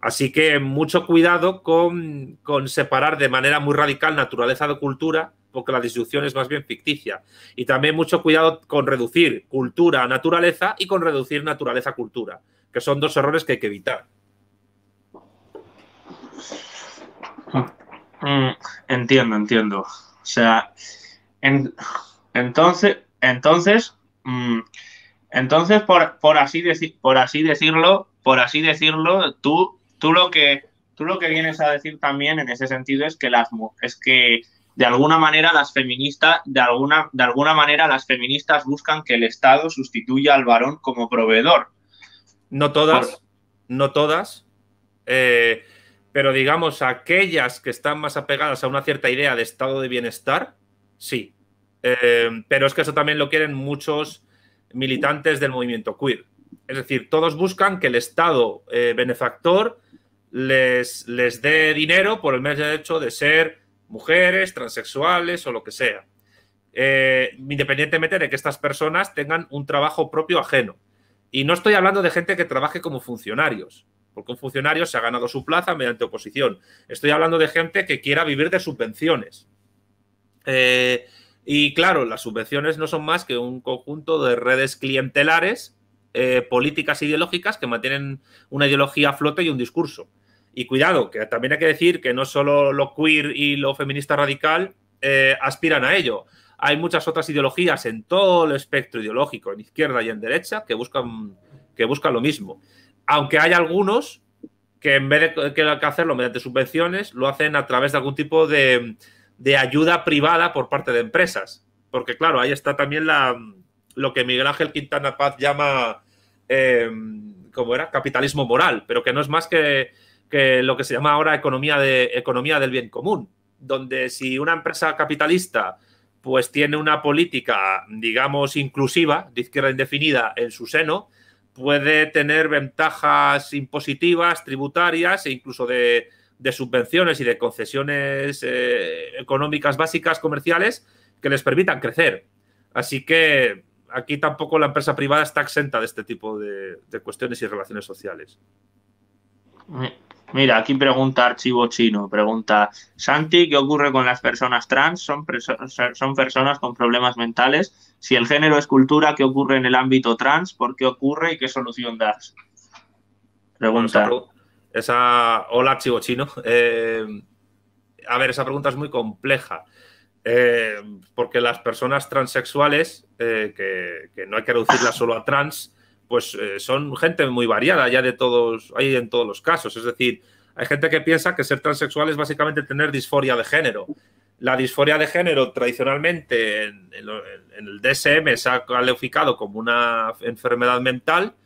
Así que mucho cuidado con, separar de manera muy radical naturaleza de cultura, porque la disyunción es más bien ficticia. Y también mucho cuidado con reducir cultura a naturaleza y con reducir naturaleza a cultura, que son dos errores que hay que evitar. Mm, entiendo, entiendo. O sea, entonces, entonces, mm, entonces por, así decir, por así decirlo, por así decirlo, tú, tú lo que tú lo que vienes a decir también en ese sentido es que las es que de alguna manera las feministas de alguna de alguna manera las feministas buscan que el Estado sustituya al varón como proveedor. No todas, no todas. Eh, pero digamos, aquellas que están más apegadas a una cierta idea de estado de bienestar, sí. Eh, pero es que eso también lo quieren muchos militantes del movimiento queer. Es decir, todos buscan que el Estado eh, benefactor les, les dé dinero por el de hecho de ser mujeres, transexuales o lo que sea. Eh, independientemente de que estas personas tengan un trabajo propio ajeno. Y no estoy hablando de gente que trabaje como funcionarios porque un funcionario se ha ganado su plaza mediante oposición. Estoy hablando de gente que quiera vivir de subvenciones. Eh, y claro, las subvenciones no son más que un conjunto de redes clientelares, eh, políticas e ideológicas que mantienen una ideología a flote y un discurso. Y cuidado, que también hay que decir que no solo lo queer y lo feminista radical eh, aspiran a ello. Hay muchas otras ideologías en todo el espectro ideológico, en izquierda y en derecha, que buscan, que buscan lo mismo. Aunque hay algunos que en vez de que hacerlo mediante subvenciones, lo hacen a través de algún tipo de, de ayuda privada por parte de empresas. Porque claro, ahí está también la, lo que Miguel Ángel Quintana Paz llama, em, como era? Capitalismo moral, pero que no es más que, que, lo que se llama ahora economía, de, economía del bien común, donde si una empresa capitalista pues tiene una política, digamos, inclusiva, de izquierda indefinida en su seno, puede tener ventajas impositivas, tributarias e incluso de, subvenciones y de concesiones eh, económicas básicas comerciales que les permitan crecer. Así que aquí tampoco la empresa privada está exenta de este tipo de, cuestiones y relaciones sociales. Mira, aquí pregunta Archivo Chino, pregunta, Santi, ¿qué ocurre con las personas trans? son personas con problemas mentales? Si el género es cultura, ¿qué ocurre en el ámbito trans? ¿Por qué ocurre y qué solución das? Pregunta. esa, hola, chivo chino. Eh, a ver, esa pregunta es muy compleja. Eh, porque las personas transexuales, eh, que, no hay que reducirlas solo a trans, pues son gente muy variada, ya de todos, hay en todos los casos. Es decir, hay gente que piensa que ser transexual es básicamente tener disforia de género. La disforia de género tradicionalmente en, el DSM se ha calificado como una enfermedad mental,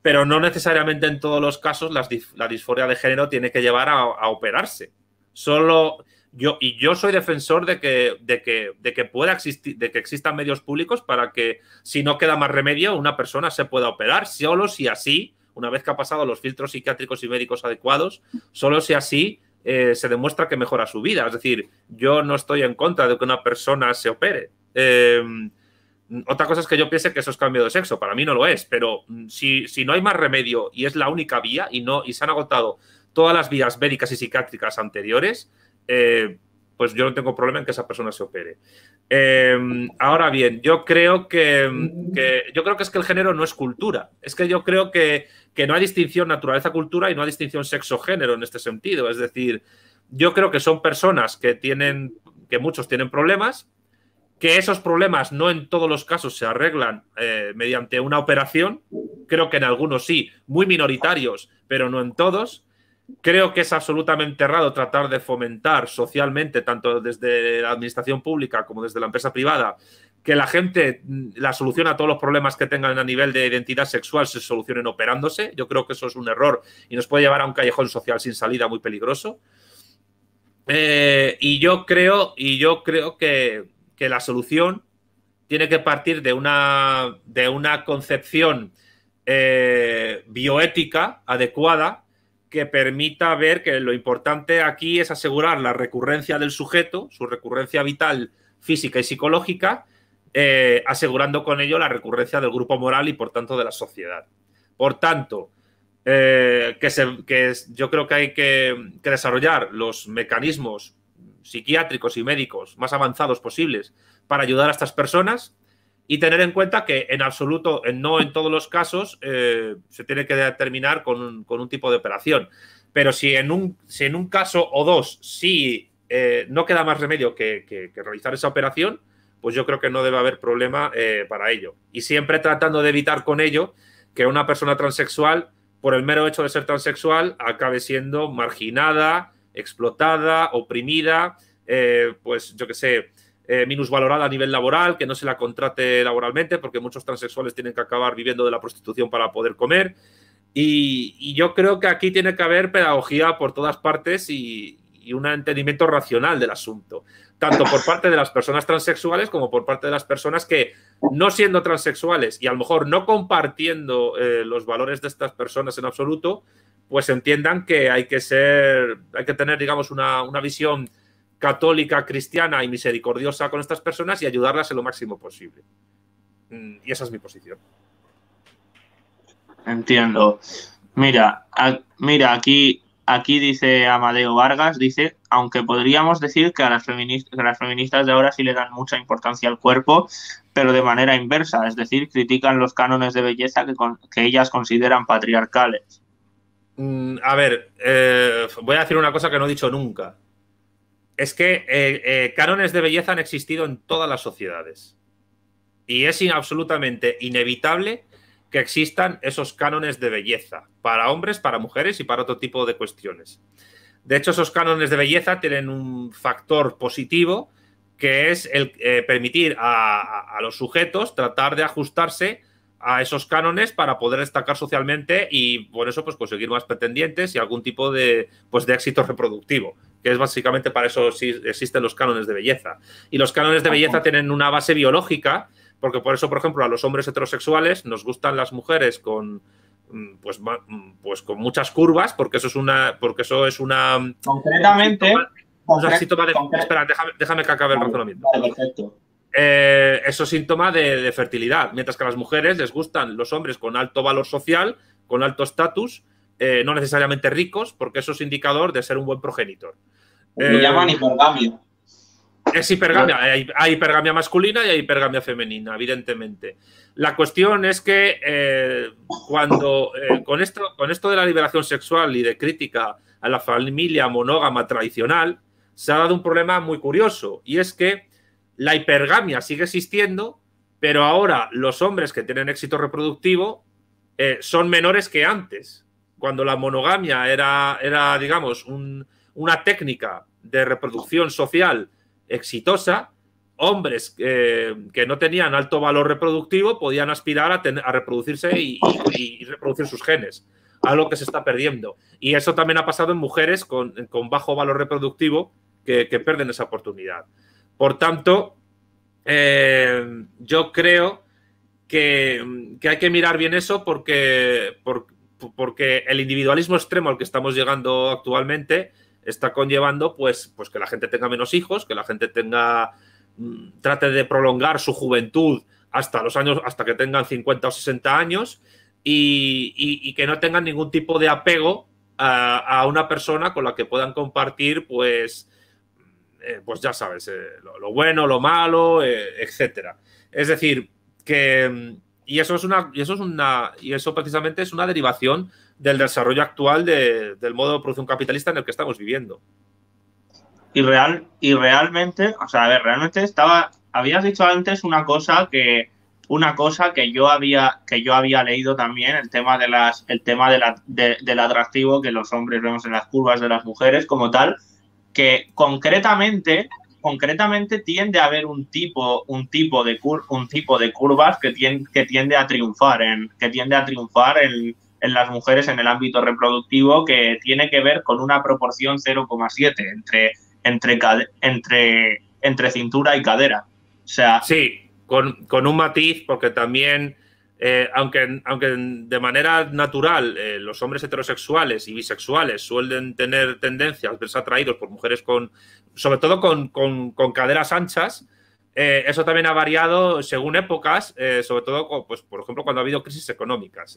pero no necesariamente en todos los casos la, disforia de género tiene que llevar a, operarse. Solo yo, y yo soy defensor de que, que, de que pueda existir, de que existan medios públicos para que, si no queda más remedio, una persona se pueda operar, solo si así, una vez que ha pasado los filtros psiquiátricos y médicos adecuados, solo si así eh, se demuestra que mejora su vida. Es decir, yo no estoy en contra de que una persona se opere. Em, otra cosa es que yo piense que eso es cambio de sexo. Para mí no lo es, pero mm, si, si no hay más remedio y es la única vía y, no, y se han agotado todas las vías médicas y psiquiátricas anteriores, eh, pues yo no tengo problema en que esa persona se opere. Em, ahora bien, yo creo que, yo creo que es que el género no es cultura. Es que yo creo que, no hay distinción naturaleza-cultura y no hay distinción sexo-género en este sentido. Es decir, yo creo que son personas que tienen, que muchos tienen problemas, que esos problemas no en todos los casos se arreglan eh, mediante una operación. Creo que en algunos sí, muy minoritarios, pero no en todos Creo que es absolutamente errado tratar de fomentar socialmente, tanto desde la administración pública como desde la empresa privada, que la gente, mm, la solución a todos los problemas que tengan a nivel de identidad sexual se solucionen operándose. Yo creo que eso es un error y nos puede llevar a un callejón social sin salida muy peligroso. Eh, y yo creo, y yo creo que, la solución tiene que partir de una, de una concepción eh, bioética adecuada que permita ver que lo importante aquí es asegurar la recurrencia del sujeto, su recurrencia vital, física y psicológica, eh, asegurando con ello la recurrencia del grupo moral y por tanto de la sociedad. Por tanto, eh, que, yo creo que hay que desarrollar los mecanismos psiquiátricos y médicos más avanzados posibles para ayudar a estas personas y tener en cuenta que en absoluto, no en todos los casos, eh, se tiene que determinar con un, tipo de operación. Pero si en un, en un caso o dos sí eh, no queda más remedio que, realizar esa operación, pues yo creo que no debe haber problema eh, para ello. Y siempre tratando de evitar con ello que una persona transexual, por el mero hecho de ser transexual, acabe siendo marginada, explotada, oprimida, pues yo qué sé, eh, minusvalorada a nivel laboral, que no se la contrate laboralmente, porque muchos transexuales tienen que acabar viviendo de la prostitución para poder comer. Y, yo creo que aquí tiene que haber pedagogía por todas partes y, un entendimiento racional del asunto, tanto por parte de las personas transexuales como por parte de las personas que, no siendo transexuales y a lo mejor no compartiendo eh, los valores de estas personas en absoluto, pues entiendan que hay que ser, hay que tener, digamos, una, una visión católica, cristiana y misericordiosa con estas personas y ayudarlas en lo máximo posible. Mm, y esa es mi posición. Entiendo. Mira, mira aquí, aquí dice Amadeo Vargas, dice, aunque podríamos decir que a las, feministas, de ahora sí le dan mucha importancia al cuerpo, pero de manera inversa, es decir, critican los cánones de belleza que, ellas consideran patriarcales. Mm, a ver, eh, voy a decir una cosa que no he dicho nunca es que eh, eh, cánones de belleza han existido en todas las sociedades. Y es absolutamente inevitable que existan esos cánones de belleza para hombres, para mujeres y para otro tipo de cuestiones. De hecho, esos cánones de belleza tienen un factor positivo que es el eh, permitir a, los sujetos tratar de ajustarse a esos cánones para poder destacar socialmente y por eso pues, conseguir más pretendientes y algún tipo de pues, éxito reproductivo que es básicamente para eso existen los cánones de belleza. Y los cánones de ah, belleza tienen una base biológica, porque por eso, por ejemplo, a los hombres heterosexuales nos gustan las mujeres con mm, pues, mm, pues con muchas curvas, porque eso es una. Porque eso es una. Mm, un síntoma, de, espera, déjame, que acabe el razonamiento. Eh, eso síntoma de, fertilidad, mientras que a las mujeres les gustan los hombres con alto valor social, con alto estatus, eh, no necesariamente ricos, porque eso es indicador de ser un buen progenitor. Lo eh, llaman hipergamia. Es hipergamia, hay, hipergamia masculina y hay hipergamia femenina, evidentemente. La cuestión es que eh, cuando eh, con, esto, con esto de la liberación sexual y de crítica a la familia monógama tradicional, se ha dado un problema muy curioso y es que la hipergamia sigue existiendo, pero ahora los hombres que tienen éxito reproductivo son menores que antes, cuando la monogamia era, era digamos, un, una técnica de reproducción social exitosa, hombres eh, que no tenían alto valor reproductivo podían aspirar a, a reproducirse y, reproducir sus genes, algo que se está perdiendo. Y eso también ha pasado en mujeres con, bajo valor reproductivo que, que, pierden esa oportunidad. Por tanto, eh, yo creo que, hay que mirar bien eso porque el individualismo extremo al que estamos llegando actualmente está conllevando pues, pues que la gente tenga menos hijos, que la gente tenga mm, trate de prolongar su juventud hasta los años, hasta que tengan 50 o 60 años y, que no tengan ningún tipo de apego a, una persona con la que puedan compartir, pues, eh, pues ya sabes, eh, lo, bueno, lo malo, eh, etcétera. Es decir, que mm, y eso es una, y eso es una, y eso precisamente es una derivación del desarrollo actual de, del modo de producción capitalista en el que estamos viviendo. Y, real, y realmente, o sea, a ver, realmente estaba, habías dicho antes una cosa que, una cosa que yo había que yo había leído también el tema de las el tema de la, del atractivo que los hombres vemos en las curvas de las mujeres como tal que concretamente concretamente tiende a haber un tipo un tipo de un tipo de curvas que que tiende a triunfar en que tiende a triunfar en, en las mujeres en el ámbito reproductivo que tiene que ver con una proporción 0,7 entre, entre, entre, cintura y cadera. O sea, sí, con, un matiz porque también... Eh, aunque, aunque de manera natural eh, los hombres heterosexuales y bisexuales suelen tener tendencias a verse atraídos por mujeres con, sobre todo con, caderas anchas, eh, eso también ha variado según épocas, sobre todo, pues, por ejemplo, cuando ha habido crisis económicas.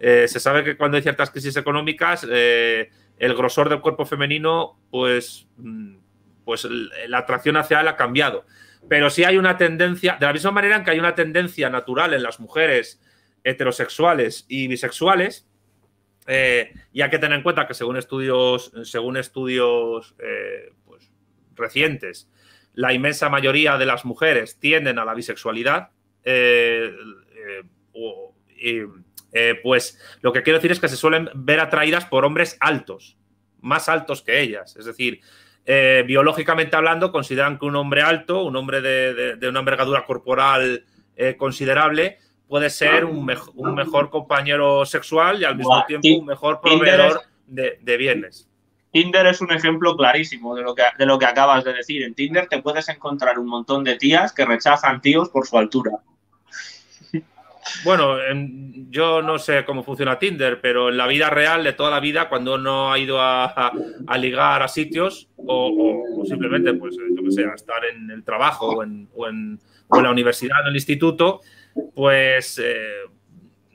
Eh, se sabe que cuando hay ciertas crisis económicas, eh, el grosor del cuerpo femenino, pues, mm, pues la atracción hacia él ha cambiado. Pero sí hay una tendencia, de la misma manera en que hay una tendencia natural en las mujeres heterosexuales y bisexuales, eh, y hay que tener en cuenta que según estudios, según estudios pues, recientes, la inmensa mayoría de las mujeres tienden a la bisexualidad eh, pues lo que quiero decir es que se suelen ver atraídas por hombres altos, más altos que ellas. Es decir, eh, biológicamente hablando, consideran que un hombre alto, un hombre de, una envergadura corporal eh, considerable, puede ser un, mejor compañero sexual y al mismo tiempo un mejor proveedor de, bienes. Tinder es un ejemplo clarísimo de lo, que, de lo que acabas de decir. En Tinder te puedes encontrar un montón de tías que rechazan tíos por su altura. Bueno, em, yo no sé cómo funciona Tinder, pero en la vida real de toda la vida, cuando uno ha ido a, ligar a sitios o, simplemente, pues, lo eh, que sea, estar en el trabajo o en, la universidad en el instituto, pues eh,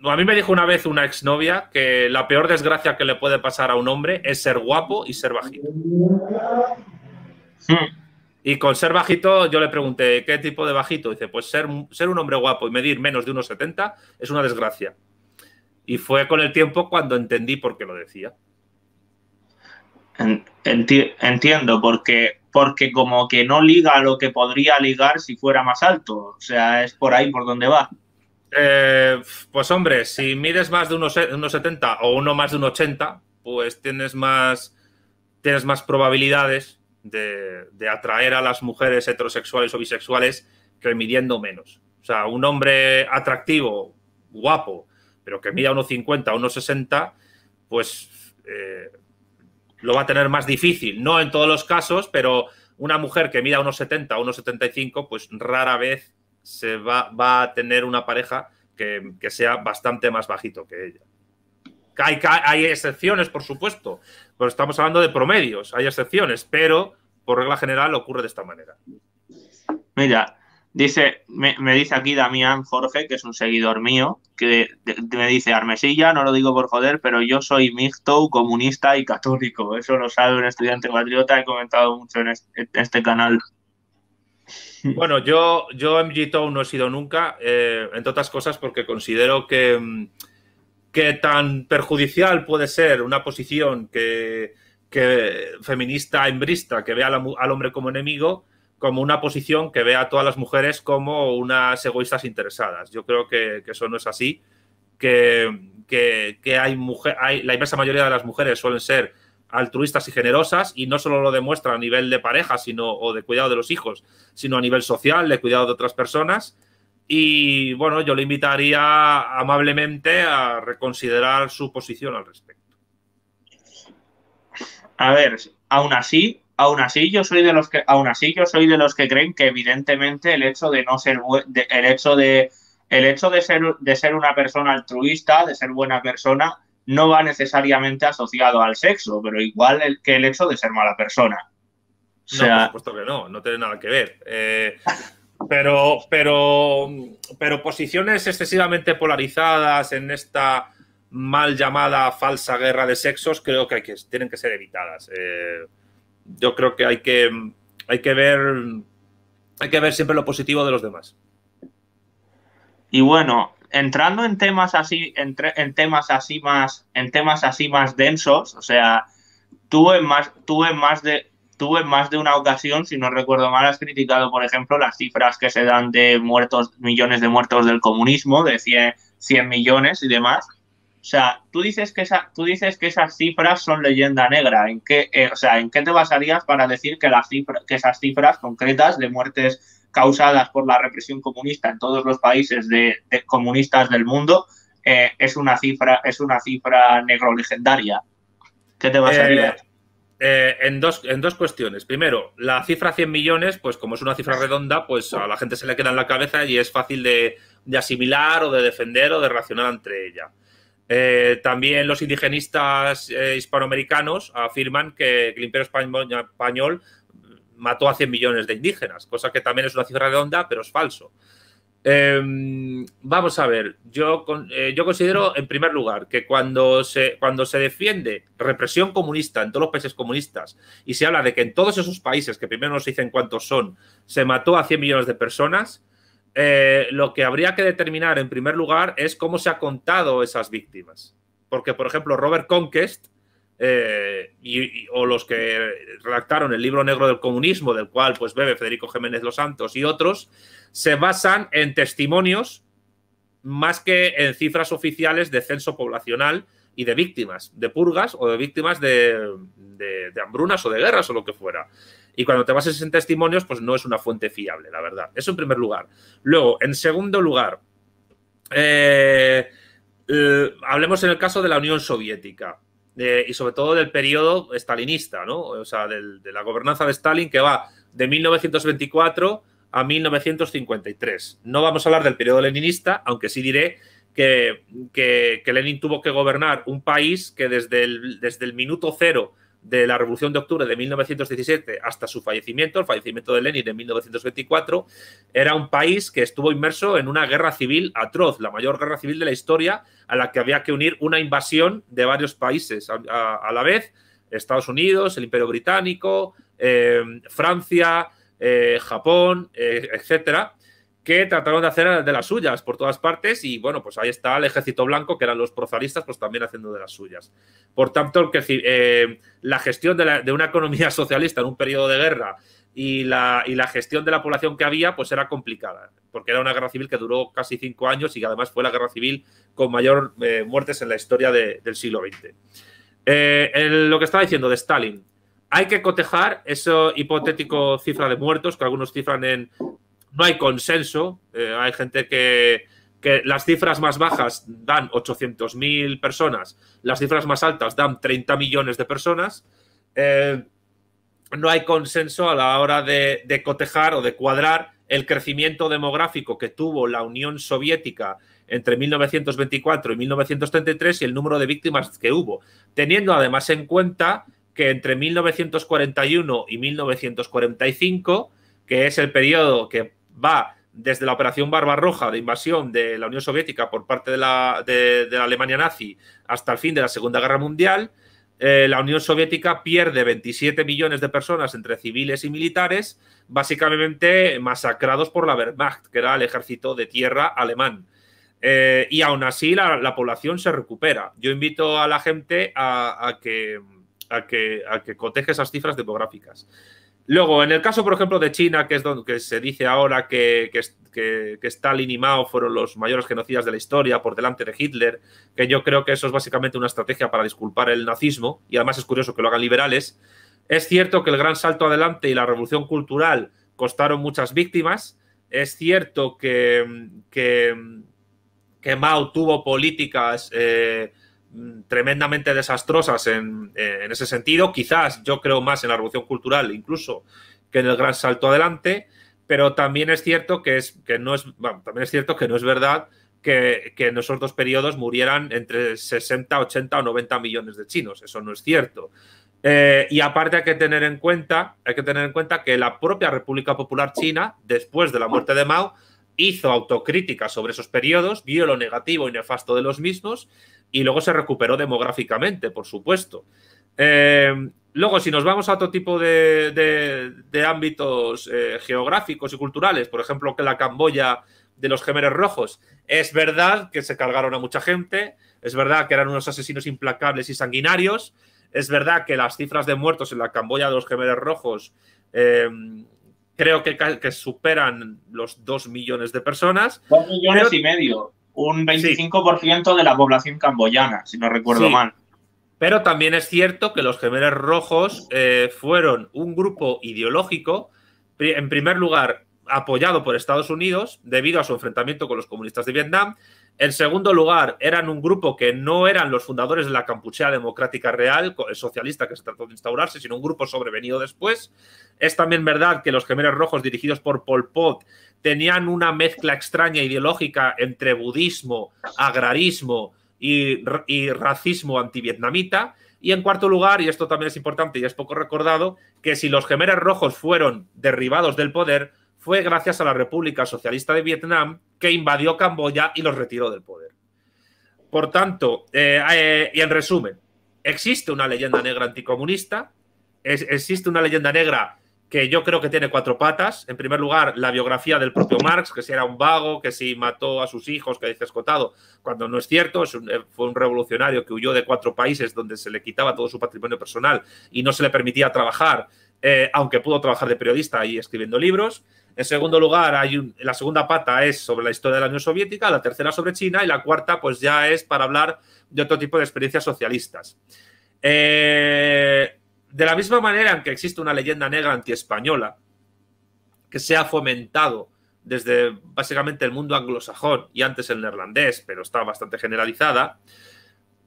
a mí me dijo una vez una exnovia que la peor desgracia que le puede pasar a un hombre es ser guapo y ser bajito. Sí. Hmm. Y con ser bajito, yo le pregunté, ¿qué tipo de bajito? Dice, pues ser, ser un hombre guapo y medir menos de 1,70 es una desgracia. Y fue con el tiempo cuando entendí por qué lo decía. entiendo, porque, porque como que no liga lo que podría ligar si fuera más alto. O sea, es por ahí por donde va. Eh, pues hombre, si mides más de 1,70 o uno más de 1,80, pues tienes más, tienes más probabilidades de, atraer a las mujeres heterosexuales o bisexuales que midiendo menos. O sea, un hombre atractivo, guapo, pero que mida unos 50, unos pues eh, lo va a tener más difícil. No en todos los casos, pero una mujer que mida unos 70, unos pues rara vez se va, a tener una pareja que, que sea bastante más bajito que ella. Hay, excepciones, por supuesto, pero estamos hablando de promedios, hay excepciones, pero por regla general ocurre de esta manera. Mira, Dice, me, dice aquí Damián Jorge, que es un seguidor mío, que me dice Armesilla, no lo digo por joder, pero yo soy mixto, comunista y católico. Eso lo sabe un estudiante patriota, he comentado mucho en este, canal. Bueno, yo, yo MGTOW no he sido nunca, eh, entre otras cosas porque considero que... Mm, qué tan perjudicial puede ser una posición que, feminista embrista que vea al hombre como enemigo como una posición que vea a todas las mujeres como unas egoístas interesadas. Yo creo que, eso no es así, que, hay, mujer, la inmensa mayoría de las mujeres suelen ser altruistas y generosas y no solo lo demuestra a nivel de pareja sino, o de cuidado de los hijos, sino a nivel social, de cuidado de otras personas y bueno, yo le invitaría amablemente a reconsiderar su posición al respecto. A ver, aún así, aún así yo soy de los que aún así yo soy de los que creen que evidentemente el hecho de no ser el hecho de el hecho de ser de ser una persona altruista, de ser buena persona no va necesariamente asociado al sexo, pero igual que el hecho de ser mala persona. no, por supuesto que no, no tiene nada que ver. Eh, pero, pero, pero posiciones excesivamente polarizadas en esta mal llamada falsa guerra de sexos, creo que, hay que tienen que ser evitadas. Eh, yo creo que hay que, hay que ver hay que ver siempre lo positivo de los demás. Y bueno, entrando en temas así, en, temas así más, en temas así más densos, o sea, tuve más, más de Tuve en más de una ocasión, si no recuerdo mal, has criticado, por ejemplo, las cifras que se dan de muertos, millones de muertos del comunismo, de 100, millones y demás. O sea, tú dices que esa, tú dices que esas cifras son leyenda negra. ¿En qué, eh, o sea, ¿en qué te basarías para decir que las que esas cifras concretas de muertes causadas por la represión comunista en todos los países de, comunistas del mundo eh, es una cifra es una cifra negro legendaria? ¿Qué te basarías? Eh, eh, en, dos, en dos cuestiones. Primero, la cifra 100 millones, pues como es una cifra redonda, pues a la gente se le queda en la cabeza y es fácil de, asimilar o de defender o de relacionar entre ella. Eh, también los indigenistas eh, hispanoamericanos afirman que el imperio español mató a 100 millones de indígenas, cosa que también es una cifra redonda, pero es falso. Em, vamos a ver, yo, eh, yo considero en primer lugar que cuando se, cuando se defiende represión comunista en todos los países comunistas y se habla de que en todos esos países, que primero se dicen cuántos son, se mató a 100 millones de personas, eh, lo que habría que determinar en primer lugar es cómo se ha contado esas víctimas. Porque, por ejemplo, Robert Conquest, eh, y, o los que redactaron el libro negro del comunismo, del cual pues bebe Federico Jiménez Los Santos y otros, se basan en testimonios más que en cifras oficiales de censo poblacional y de víctimas de purgas o de víctimas de, hambrunas o de guerras o lo que fuera. Y cuando te bases en testimonios, pues no es una fuente fiable, la verdad. Eso en primer lugar. Luego, en segundo lugar, eh, hablemos en el caso de la Unión Soviética y sobre todo del periodo stalinista, ¿no? O sea, de la gobernanza de Stalin que va de 1924 a 1953. No vamos a hablar del periodo leninista, aunque sí diré que, que, Lenin tuvo que gobernar un país que desde desde el minuto cero de la Revolución de Octubre de 1917 hasta su fallecimiento, el fallecimiento de Lenin en 1924, era un país que estuvo inmerso en una guerra civil atroz, la mayor guerra civil de la historia, a la que había que unir una invasión de varios países a, la vez, Estados Unidos, el Imperio Británico, eh, Francia, eh, Japón, eh, etcétera que trataron de hacer de las suyas por todas partes y bueno, pues ahí está el ejército blanco, que eran los prozaristas, pues también haciendo de las suyas. Por tanto, que, eh, la gestión de, una economía socialista en un periodo de guerra y la, gestión de la población que había, pues era complicada, porque era una guerra civil que duró casi cinco años y además fue la guerra civil con mayor eh, muertes en la historia del siglo XX. Eh, lo que estaba diciendo de Stalin, hay que cotejar esa hipotético cifra de muertos que algunos cifran en no hay consenso. Eh, hay gente que, las cifras más bajas dan 800.000 personas, las cifras más altas dan 30 millones de personas. Eh, no hay consenso a la hora de, de, cotejar o de cuadrar el crecimiento demográfico que tuvo la Unión Soviética entre 1924 y 1933 y el número de víctimas que hubo, teniendo además en cuenta que entre 1941 y 1945, que es el periodo que va desde la operación Barbarroja de invasión de la Unión Soviética por parte de la, Alemania nazi hasta el fin de la Segunda Guerra Mundial, eh, la Unión Soviética pierde 27 millones de personas entre civiles y militares, básicamente masacrados por la Wehrmacht, que era el ejército de tierra alemán. Eh, y aún así la, población se recupera. Yo invito a la gente a, que, a, que, a que coteje esas cifras demográficas. Luego, en el caso, por ejemplo, de China, que es donde se dice ahora que, Stalin y Mao fueron los mayores genocidas de la historia por delante de Hitler, que yo creo que eso es básicamente una estrategia para disculpar el nazismo, y además es curioso que lo hagan liberales, es cierto que el gran salto adelante y la revolución cultural costaron muchas víctimas, es cierto que, Mao tuvo políticas... Eh, tremendamente desastrosas en, ese sentido. Quizás yo creo más en la revolución cultural incluso que en el gran salto adelante, pero también es cierto que, es, que, no, es, también es cierto que no es verdad que, en esos dos periodos murieran entre 60, 80 o 90 millones de chinos. Eso no es cierto. Eh, y aparte hay que tener en cuenta, hay que tener en cuenta que la propia República Popular China, después de la muerte de Mao, hizo autocrítica sobre esos periodos, vio lo negativo y nefasto de los mismos y luego se recuperó demográficamente, por supuesto. Eh, luego, si nos vamos a otro tipo de, ámbitos eh, geográficos y culturales, por ejemplo, que la Camboya de los jemeres Rojos, es verdad que se cargaron a mucha gente, es verdad que eran unos asesinos implacables y sanguinarios, es verdad que las cifras de muertos en la Camboya de los jemeres Rojos eh, creo que, superan los 2 millones de personas. 2 millones y medio, un 25% de la población camboyana, si no recuerdo mal. Pero también es cierto que los gemelos rojos eh, fueron un grupo ideológico, en primer lugar apoyado por Estados Unidos, debido a su enfrentamiento con los comunistas de Vietnam, en segundo lugar, eran un grupo que no eran los fundadores de la Campuchea Democrática Real, socialista que se trató de instaurarse, sino un grupo sobrevenido después. Es también verdad que los gemelos rojos dirigidos por Pol Pot tenían una mezcla extraña ideológica entre budismo, agrarismo y, racismo antivietnamita. Y en cuarto lugar, y esto también es importante y es poco recordado, que si los gemelos rojos fueron derribados del poder, fue gracias a la República Socialista de Vietnam que invadió Camboya y los retiró del poder. Por tanto, eh, eh, y en resumen, existe una leyenda negra anticomunista, existe una leyenda negra que yo creo que tiene cuatro patas. En primer lugar, la biografía del propio Marx, que si era un vago, que si mató a sus hijos, que dice escotado, cuando no es cierto, fue un revolucionario que huyó de cuatro países donde se le quitaba todo su patrimonio personal y no se le permitía trabajar, eh, aunque pudo trabajar de periodista y escribiendo libros. En segundo lugar, hay la segunda pata es sobre la historia de la Unión Soviética, la tercera sobre China y la cuarta pues ya es para hablar de otro tipo de experiencias socialistas. Eh, de la misma manera en que existe una leyenda negra antiespañola que se ha fomentado desde básicamente el mundo anglosajón y antes el neerlandés, pero está bastante generalizada,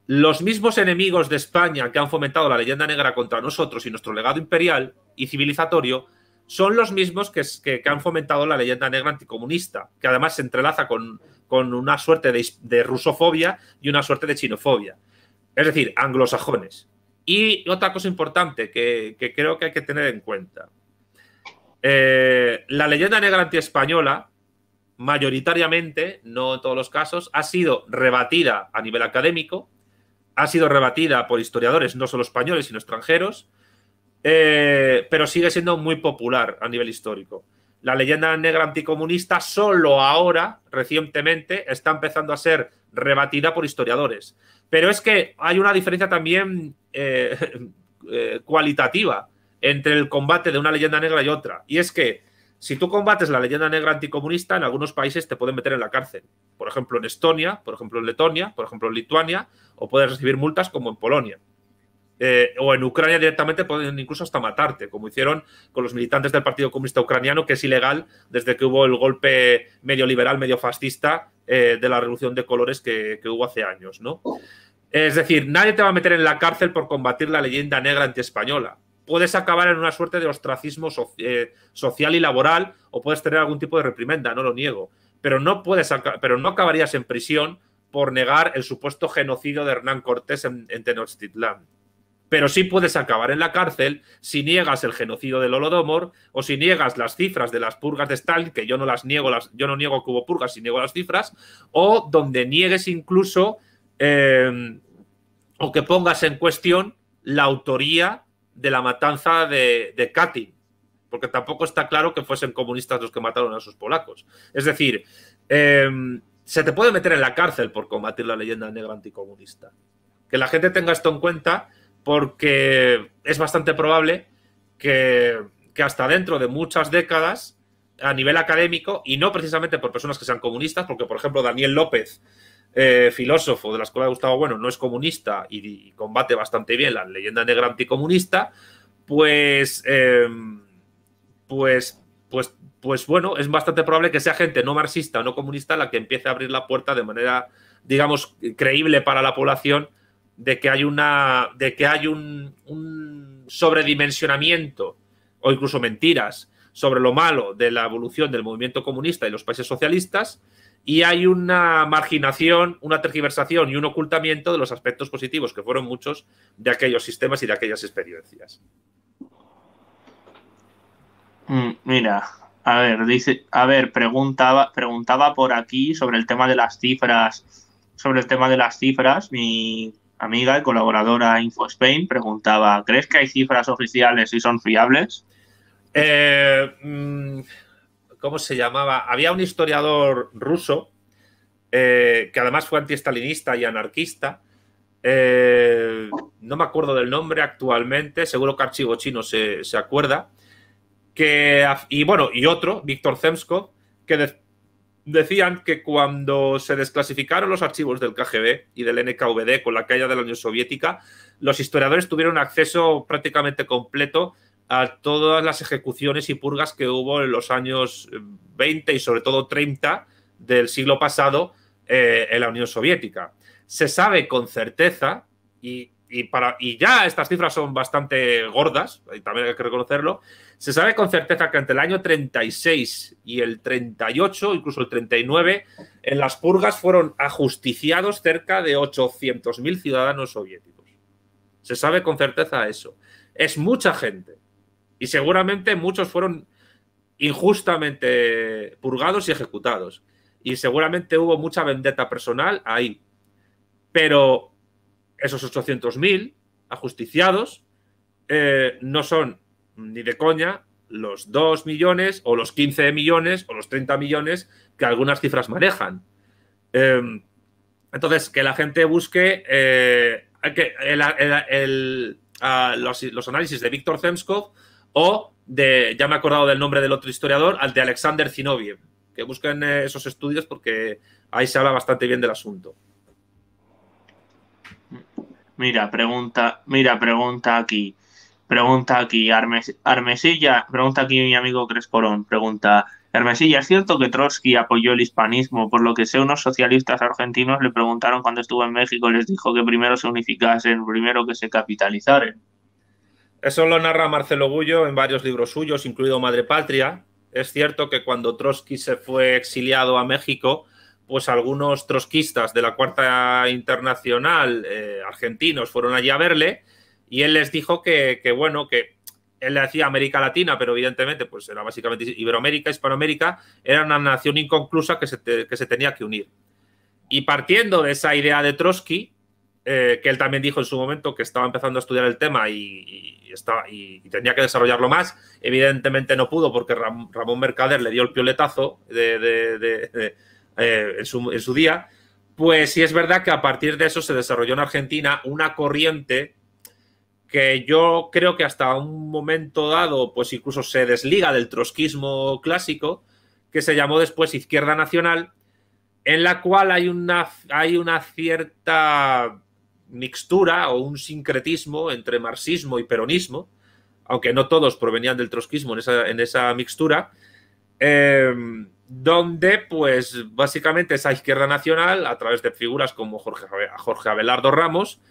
los mismos enemigos de España que han fomentado la leyenda negra contra nosotros y nuestro legado imperial y civilizatorio son los mismos que, han fomentado la leyenda negra anticomunista, que además se entrelaza con, una suerte de, rusofobia y una suerte de chinofobia. Es decir, anglosajones. Y otra cosa importante que, creo que hay que tener en cuenta. Eh, la leyenda negra antiespañola, mayoritariamente, no en todos los casos, ha sido rebatida a nivel académico, ha sido rebatida por historiadores no solo españoles, sino extranjeros, eh, pero sigue siendo muy popular a nivel histórico. La leyenda negra anticomunista solo ahora, recientemente, está empezando a ser rebatida por historiadores. Pero es que hay una diferencia también eh, eh, cualitativa entre el combate de una leyenda negra y otra. Y es que si tú combates la leyenda negra anticomunista, en algunos países te pueden meter en la cárcel. Por ejemplo, en Estonia, por ejemplo, en Letonia, por ejemplo, en Lituania, o puedes recibir multas como en Polonia. Eh, o en Ucrania directamente pueden incluso hasta matarte, como hicieron con los militantes del Partido Comunista Ucraniano, que es ilegal desde que hubo el golpe medio liberal, medio fascista eh, de la Revolución de Colores que, hubo hace años, ¿no? Es decir, nadie te va a meter en la cárcel por combatir la leyenda negra antiespañola. Puedes acabar en una suerte de ostracismo eh, social y laboral o puedes tener algún tipo de reprimenda, no lo niego. Pero no, puedes, pero no acabarías en prisión por negar el supuesto genocidio de Hernán Cortés en, en Tenochtitlán. Pero sí puedes acabar en la cárcel si niegas el genocidio del Holodomor o si niegas las cifras de las purgas de Stalin, que yo no las niego, yo no niego que hubo purgas, si niego las cifras, o donde niegues incluso eh, o que pongas en cuestión la autoría de la matanza de, Katyn, porque tampoco está claro que fuesen comunistas los que mataron a sus polacos. Es decir, eh, se te puede meter en la cárcel por combatir la leyenda negra anticomunista. Que la gente tenga esto en cuenta porque es bastante probable que, hasta dentro de muchas décadas a nivel académico y no precisamente por personas que sean comunistas, porque por ejemplo Daniel López, eh, filósofo de la Escuela de Gustavo Bueno, no es comunista y, combate bastante bien la leyenda negra anticomunista, pues, eh, pues, pues, pues bueno, es bastante probable que sea gente no marxista o no comunista la que empiece a abrir la puerta de manera, digamos, creíble para la población de que hay una. de que hay un, sobredimensionamiento o incluso mentiras sobre lo malo de la evolución del movimiento comunista y los países socialistas, y hay una marginación, una tergiversación y un ocultamiento de los aspectos positivos, que fueron muchos, de aquellos sistemas y de aquellas experiencias. Mm, mira, a ver, dice, a ver, preguntaba, preguntaba por aquí sobre el tema de las cifras, sobre el tema de las cifras, mi amiga y colaboradora InfoSpain, preguntaba, ¿crees que hay cifras oficiales y son fiables? Eh, mm, ¿Cómo se llamaba? Había un historiador ruso eh, que además fue antiestalinista y anarquista. Eh, no me acuerdo del nombre actualmente, seguro que Archivo Chino se, acuerda. Que, y bueno, y otro, Víctor Zemsko, que después decían que cuando se desclasificaron los archivos del KGB y del NKVD con la caída de la Unión Soviética, los historiadores tuvieron acceso prácticamente completo a todas las ejecuciones y purgas que hubo en los años 20 eh, y sobre todo 30 del siglo pasado eh, en la Unión Soviética. Se sabe con certeza, y y, para, y ya estas cifras son bastante gordas, y también hay que reconocerlo, se sabe con certeza que entre el año 36 y el 38, incluso el 39, en las purgas fueron ajusticiados cerca de 800.000 ciudadanos soviéticos. Se sabe con certeza eso. Es mucha gente. Y seguramente muchos fueron injustamente purgados y ejecutados. Y seguramente hubo mucha vendetta personal ahí. Pero esos 800.000 ajusticiados eh, no son ni de coña los 2 millones o los 15 millones o los 30 millones que algunas cifras manejan. Em, entonces, que la gente busque eh, los, análisis de Víctor Zemskov o de, ya me he acordado del nombre del otro historiador, al de Alexander Zinoviev, que busquen eh, esos estudios porque ahí se habla bastante bien del asunto. Mm. Mira, pregunta, mira, pregunta aquí. Pregunta aquí, Armesilla, pregunta aquí mi amigo Cresporón. pregunta, Armesilla, ¿es cierto que Trotsky apoyó el hispanismo? Por lo que sé, unos socialistas argentinos le preguntaron cuando estuvo en México, les dijo que primero se unificasen, primero que se capitalizaren. Eso lo narra Marcelo Gullo en varios libros suyos, incluido Madre Patria. Es cierto que cuando Trotsky se fue exiliado a México, pues algunos trotskistas de la Cuarta Internacional eh, argentinos fueron allí a verle y él les dijo que, bueno, que él le decía América Latina, pero evidentemente pues era básicamente Iberoamérica, Hispanoamérica, era una nación inconclusa que se, tenía que unir. Y partiendo de esa idea de Trotsky, eh, que él también dijo en su momento que estaba empezando a estudiar el tema y, y, tenía que desarrollarlo más. Evidentemente no pudo porque Ramón Mercader le dio el pioletazo de, eh, en, su, día, pues sí es verdad que a partir de eso se desarrolló en Argentina una corriente que yo creo que hasta un momento dado, pues incluso se desliga del trotskismo clásico, que se llamó después Izquierda Nacional, en la cual hay una, hay una cierta mixtura o un sincretismo entre marxismo y peronismo, aunque no todos provenían del trotskismo en esa, mixtura, eh, donde pues básicamente esa izquierda nacional, a través de figuras como Jorge, Abelardo Ramos,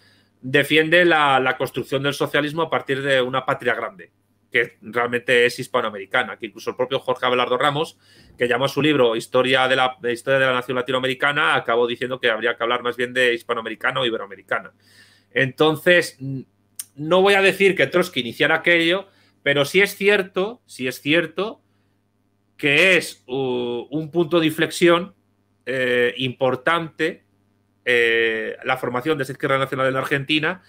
defiende la, construcción del socialismo a partir de una patria grande, que realmente es hispanoamericana, que incluso el propio Jorge Abelardo Ramos, que llama a su libro Historia de la, Historia de la Nación Latinoamericana, acabó diciendo que habría que hablar más bien de hispanoamericana o iberoamericana. Entonces, no voy a decir que Trotsky iniciara aquello, pero sí es cierto, sí es cierto que es un punto de inflexión eh, importante eh, la formación de esa izquierda nacional en la Argentina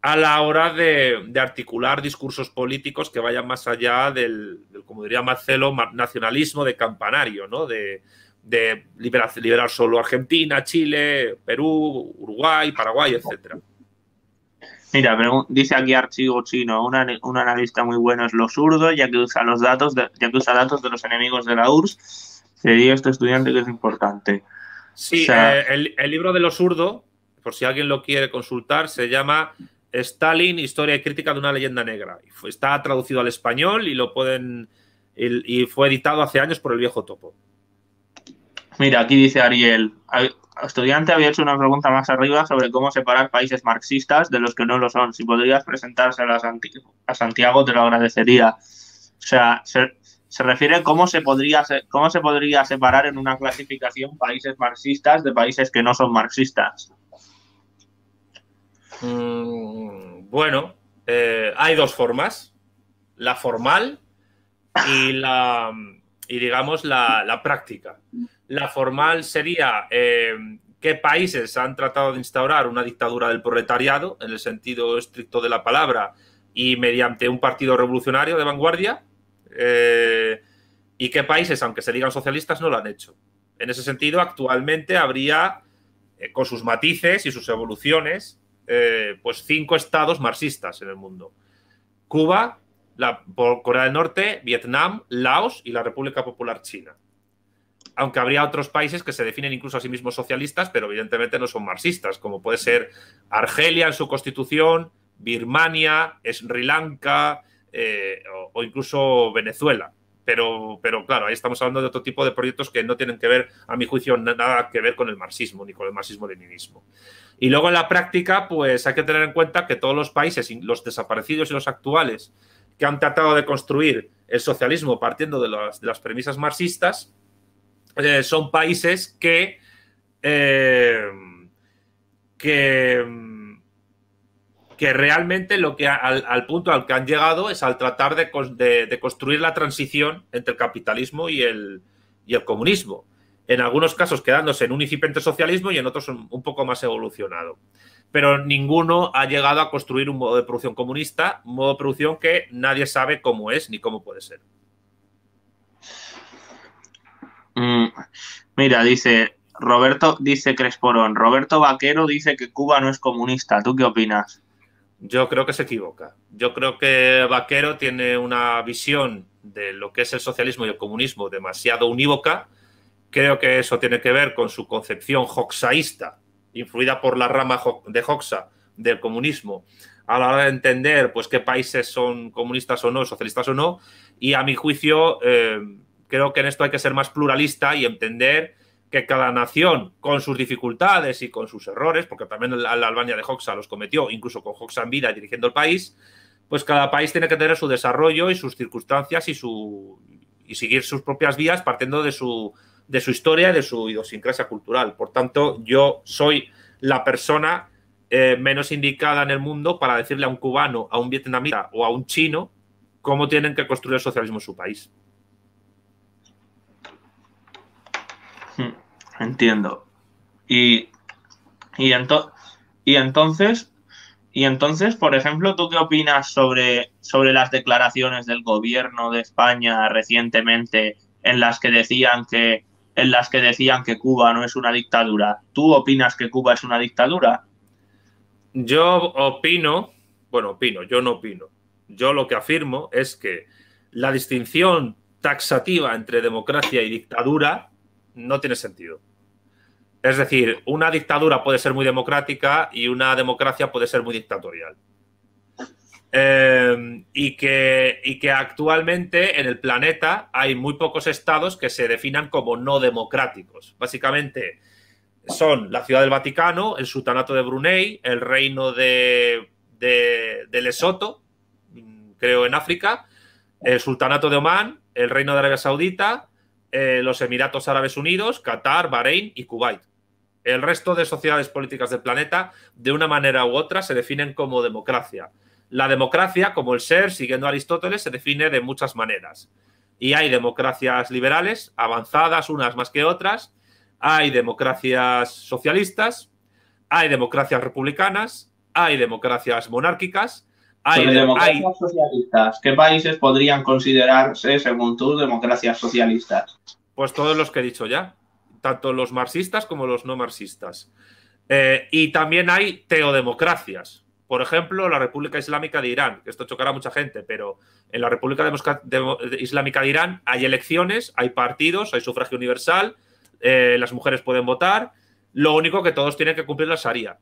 a la hora de, articular discursos políticos que vayan más allá del, como diría Marcelo, nacionalismo de campanario, ¿no? de, liberar, liberar, solo Argentina, Chile, Perú, Uruguay, Paraguay, etc. Mira, dice aquí Archivo Chino, un analista muy bueno es lo zurdo, ya que usa los datos, de, ya que usa datos de los enemigos de la URSS, sería este estudiante que es importante. Sí, eh, el, libro de lo zurdo, por si alguien lo quiere consultar, se llama Stalin, historia y crítica de una leyenda negra. Está traducido al español y lo pueden y fue editado hace años por el viejo topo. Mira, aquí dice Ariel, estudiante había hecho una pregunta más arriba sobre cómo separar países marxistas de los que no lo son. Si podrías presentárselo a Santiago, te lo agradecería. O sea, se, refiere a cómo se, podría, cómo se podría separar en una clasificación países marxistas de países que no son marxistas. Mm, bueno, eh, hay dos formas. La formal y la y digamos la, práctica. La formal sería eh, qué países han tratado de instaurar una dictadura del proletariado, en el sentido estricto de la palabra, y mediante un partido revolucionario de vanguardia, eh, y qué países, aunque se digan socialistas, no lo han hecho. En ese sentido, actualmente habría, eh, con sus matices y sus evoluciones, pues cinco estados marxistas en el mundo. Cuba, Corea del Norte, Vietnam, Laos y la República Popular China. Aunque habría otros países que se definen incluso a sí mismos socialistas, pero evidentemente no son marxistas, como puede ser Argelia en su constitución, Birmania, Sri Lanka eh, o, incluso Venezuela. Pero, pero claro, ahí estamos hablando de otro tipo de proyectos que no tienen que ver, a mi juicio, nada que ver con el marxismo ni con el marxismo-leninismo. Y luego en la práctica, pues hay que tener en cuenta que todos los países, los desaparecidos y los actuales, que han tratado de construir el socialismo partiendo de las, premisas marxistas, eh, son países eh, que, que, realmente lo que al, punto al que han llegado es al tratar de, construir la transición entre el capitalismo y y el comunismo en algunos casos quedándose en un incipiente socialismo y en otros un, poco más evolucionado pero ninguno ha llegado a construir un modo de producción comunista, un modo de producción que nadie sabe cómo es ni cómo puede ser. Mm, mira, dice Roberto, dice Cresporón, Roberto Vaquero dice que Cuba no es comunista. ¿Tú qué opinas? Yo creo que se equivoca. Yo creo que Vaquero tiene una visión de lo que es el socialismo y el comunismo demasiado unívoca. Creo que eso tiene que ver con su concepción hoxaísta influida por la rama de Hoxha del comunismo, a la hora de entender pues, qué países son comunistas o no, socialistas o no, y a mi juicio eh, creo que en esto hay que ser más pluralista y entender que cada nación, con sus dificultades y con sus errores, porque también la, Albania de Hoxha los cometió, incluso con Hoxha en vida dirigiendo el país, pues cada país tiene que tener su desarrollo y sus circunstancias y, su, y seguir sus propias vías partiendo de su de su historia y de su idiosincrasia cultural. Por tanto, yo soy la persona eh, menos indicada en el mundo para decirle a un cubano, a un vietnamita o a un chino cómo tienen que construir el socialismo en su país. Hmm, entiendo. Y, y entonces, y entonces, por ejemplo, ¿tú qué opinas sobre, sobre las declaraciones del gobierno de España recientemente en las que decían que en las que decían que Cuba no es una dictadura. ¿Tú opinas que Cuba es una dictadura? Yo opino, bueno, opino, yo no opino. Yo lo que afirmo es que la distinción taxativa entre democracia y dictadura no tiene sentido. Es decir, una dictadura puede ser muy democrática y una democracia puede ser muy dictatorial. Em, y, que, que actualmente en el planeta hay muy pocos estados que se definan como no democráticos. Básicamente son la Ciudad del Vaticano, el Sultanato de Brunei, el Reino de, de, Lesoto, creo en África, el Sultanato de Omán, el Reino de Arabia Saudita, eh, los Emiratos Árabes Unidos, Qatar, Bahrein y Kuwait. El resto de sociedades políticas del planeta, de una manera u otra, se definen como democracia. La democracia, como el ser, siguiendo a Aristóteles, se define de muchas maneras. Y hay democracias liberales, avanzadas unas más que otras, hay democracias socialistas, hay democracias republicanas, hay democracias monárquicas, hay democracias socialistas. ¿Qué países podrían considerarse, según tú, democracias socialistas? Pues todos los que he dicho ya, tanto los marxistas como los no marxistas. Eh, y también hay teodemocracias, por ejemplo, la República Islámica de Irán, que esto chocará a mucha gente, pero en la República Islámica de Irán hay elecciones, hay partidos, hay sufragio universal, eh, las mujeres pueden votar, lo único que todos tienen que cumplir la Sharia.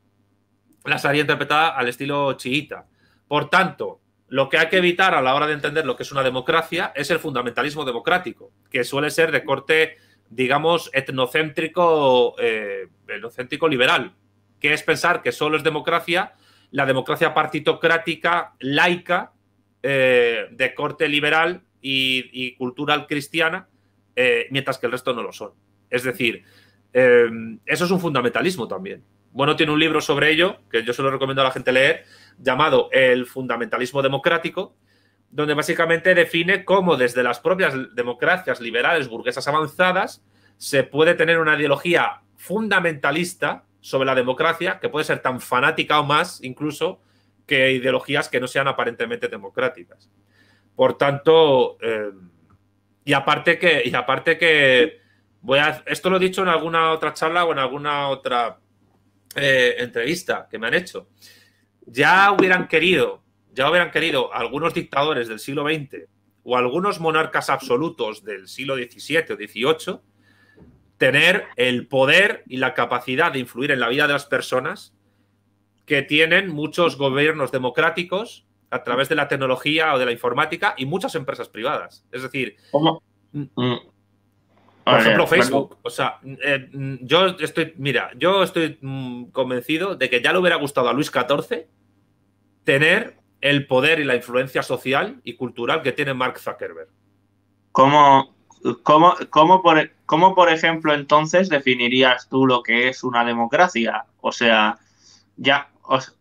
La Sharia interpretada al estilo chiita. Por tanto, lo que hay que evitar a la hora de entender lo que es una democracia es el fundamentalismo democrático, que suele ser de corte, digamos, etnocéntrico, eh, etnocéntrico liberal, que es pensar que solo es democracia la democracia partitocrática, laica, eh, de corte liberal y, cultural cristiana, eh, mientras que el resto no lo son. Es decir, em, eso es un fundamentalismo también. Bueno, tiene un libro sobre ello, que yo se lo recomiendo a la gente leer, llamado El fundamentalismo democrático, donde básicamente define cómo desde las propias democracias liberales burguesas avanzadas se puede tener una ideología fundamentalista sobre la democracia, que puede ser tan fanática o más incluso que ideologías que no sean aparentemente democráticas. Por tanto, eh, y aparte que, y aparte que voy a, esto lo he dicho en alguna otra charla o en alguna otra eh, entrevista que me han hecho. Ya hubieran querido, ya hubieran querido algunos dictadores del siglo XX o algunos monarcas absolutos del siglo XVII o XVIII tener el poder y la capacidad de influir en la vida de las personas que tienen muchos gobiernos democráticos a través de la tecnología o de la informática y muchas empresas privadas. Es decir, mm. Mm. por ejemplo, Facebook. O sea, eh, mm, yo estoy, mira, yo estoy convencido de que ya le hubiera gustado a Luis XIV tener el poder y la influencia social y cultural que tiene Mark Zuckerberg. ¿Cómo, ¿Cómo, cómo, por, ¿Cómo, por, ejemplo, entonces definirías tú lo que es una democracia? O sea, ya,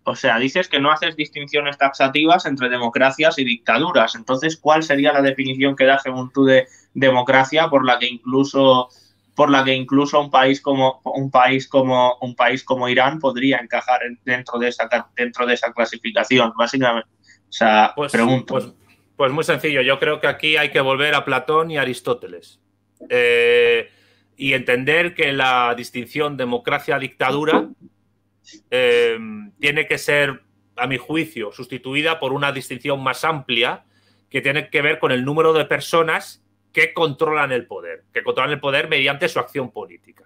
o, sea, dices que no haces distinciones taxativas entre democracias y dictaduras. Entonces, ¿cuál sería la definición que das según tú de democracia por la que incluso por la que incluso un país como un país como un país como Irán podría encajar dentro de esa dentro de esa clasificación básicamente o sea pues, pregunto pues, pues muy sencillo, yo creo que aquí hay que volver a Platón y Aristóteles. Eh, y entender que la distinción democracia-dictadura eh, tiene que ser, a mi juicio, sustituida por una distinción más amplia que tiene que ver con el número de personas que controlan el poder, que controlan el poder mediante su acción política.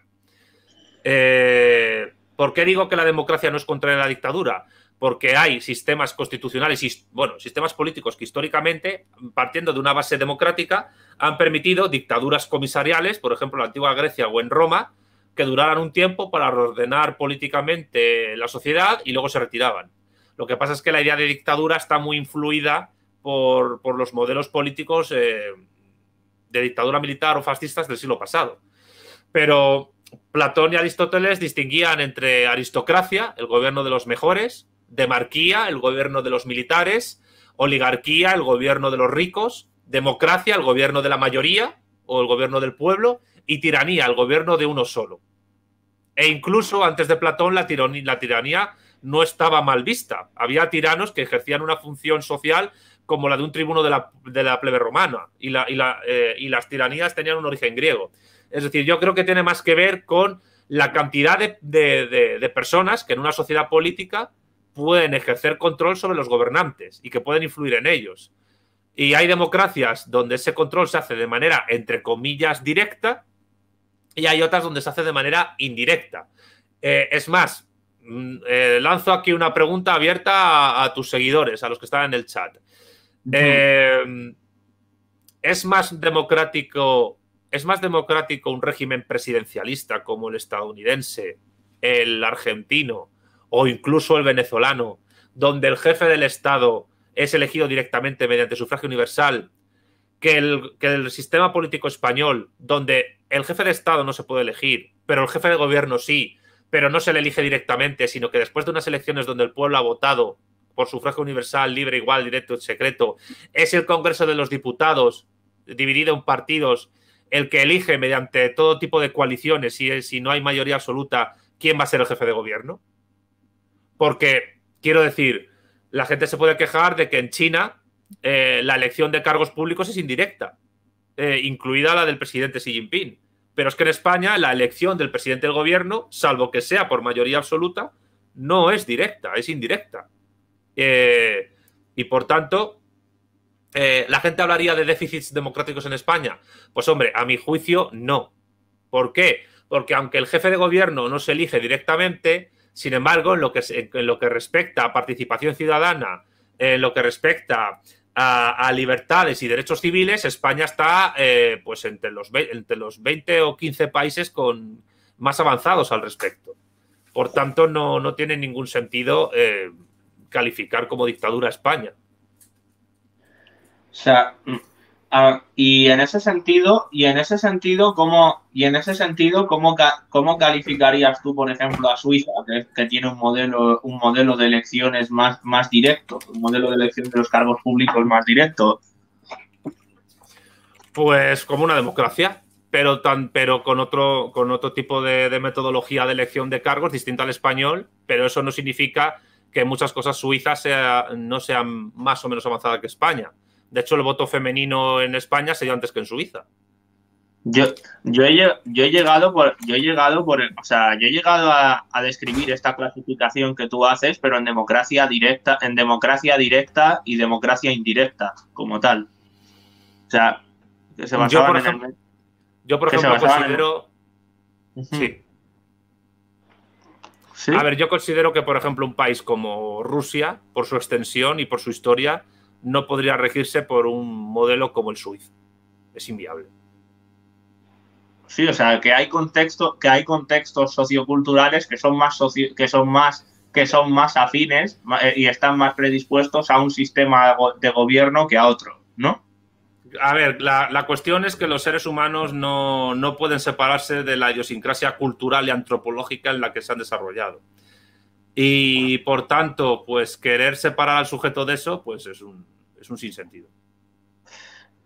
Eh, ¿Por qué digo que la democracia no es contra la dictadura? porque hay sistemas constitucionales, y bueno, sistemas políticos que históricamente, partiendo de una base democrática, han permitido dictaduras comisariales, por ejemplo, en la antigua Grecia o en Roma, que duraran un tiempo para ordenar políticamente la sociedad y luego se retiraban. Lo que pasa es que la idea de dictadura está muy influida por, los modelos políticos eh, de dictadura militar o fascistas del siglo pasado. Pero Platón y Aristóteles distinguían entre aristocracia, el gobierno de los mejores, Demarquía, el gobierno de los militares. Oligarquía, el gobierno de los ricos. Democracia, el gobierno de la mayoría o el gobierno del pueblo. Y tiranía, el gobierno de uno solo. E incluso antes de Platón la, la tiranía no estaba mal vista. Había tiranos que ejercían una función social como la de un tribuno de la, plebe romana y, eh, y, las tiranías tenían un origen griego. Es decir, yo creo que tiene más que ver con la cantidad de personas que en una sociedad política pueden ejercer control sobre los gobernantes y que pueden influir en ellos. Y hay democracias donde ese control se hace de manera, entre comillas, directa y hay otras donde se hace de manera indirecta. Eh, es más, mm, eh, lanzo aquí una pregunta abierta a, tus seguidores, a los que están en el chat. Em, ¿Es más democrático ¿Es más democrático un régimen presidencialista como el estadounidense, el argentino o incluso el venezolano, donde el jefe del Estado es elegido directamente mediante sufragio universal, que el, que el sistema político español, donde el jefe de Estado no se puede elegir, pero el jefe de gobierno sí, pero no se le elige directamente, sino que después de unas elecciones donde el pueblo ha votado por sufragio universal, libre, igual, directo y secreto, es el Congreso de los Diputados, dividido en partidos, el que elige mediante todo tipo de coaliciones, si, si no hay mayoría absoluta, quién va a ser el jefe de gobierno porque quiero decir, la gente se puede quejar de que en China eh, la elección de cargos públicos es indirecta, eh, incluida la del presidente Xi Jinping. Pero es que en España la elección del presidente del gobierno, salvo que sea por mayoría absoluta, no es directa, es indirecta. Eh, y por tanto, la gente hablaría de déficits democráticos en España. Pues hombre, a mi juicio no. ¿Por qué? Porque aunque el jefe de gobierno no se elige directamente, sin embargo, en lo que, en lo que respecta a participación ciudadana, en lo que respecta a, libertades y derechos civiles, España está eh, pues entre los, entre los 20 o 15 países con, más avanzados al respecto. Por tanto, no, tiene ningún sentido eh, calificar como dictadura España. O sea, Ah, y en ese sentido, y en ese sentido, ¿cómo, y en ese sentido, ¿cómo, cómo calificarías tú, por ejemplo, a Suiza, que, tiene un modelo, un modelo de elecciones más, más directo, un modelo de elección de los cargos públicos más directo? Pues como una democracia, pero tan, pero con otro, con otro tipo de, metodología de elección de cargos, distinta al español, pero eso no significa que muchas cosas suizas no sean más o menos avanzadas que España. De hecho, el voto femenino en España se dio antes que en Suiza. Yo, yo, he, yo he llegado yo he llegado por, o sea, yo he llegado a, describir esta clasificación que tú haces, pero en democracia directa, en democracia directa y democracia indirecta, como tal. O sea, se basaban yo, por ejemplo, yo, por ejemplo, considero. sí. A ver, yo considero que, por ejemplo, un país como Rusia, por su extensión y por su historia, no podría regirse por un modelo como el suizo. Es inviable. Sí, o sea, que hay contexto, que hay contextos socioculturales que son más que son más que son más afines eh, y están más predispuestos a un sistema de gobierno que a otro, ¿no? A ver, la, cuestión es que los seres humanos no, no, pueden separarse de la idiosincrasia cultural y antropológica en la que se han desarrollado. Y por tanto, pues querer separar al sujeto de eso, pues es un, es un sinsentido.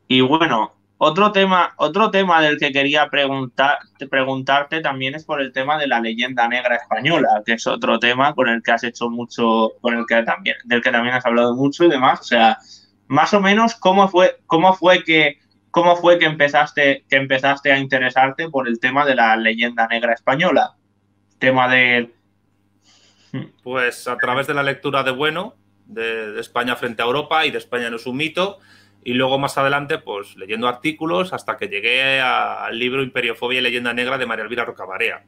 Y bueno, otro tema, otro tema del que quería preguntar, preguntarte también es por el tema de la leyenda negra española, que es otro tema con el que has hecho mucho, con el que también, del que también has hablado mucho y demás. O sea, más o menos cómo fue, cómo fue que cómo fue que empezaste, que empezaste a interesarte por el tema de la leyenda negra española. Tema de. Pues a través de la lectura de Bueno, de, España frente a Europa y de España no es un mito. Y luego más adelante, pues leyendo artículos hasta que llegué al libro Imperiofobia y Leyenda Negra de María Elvira Rocabarea.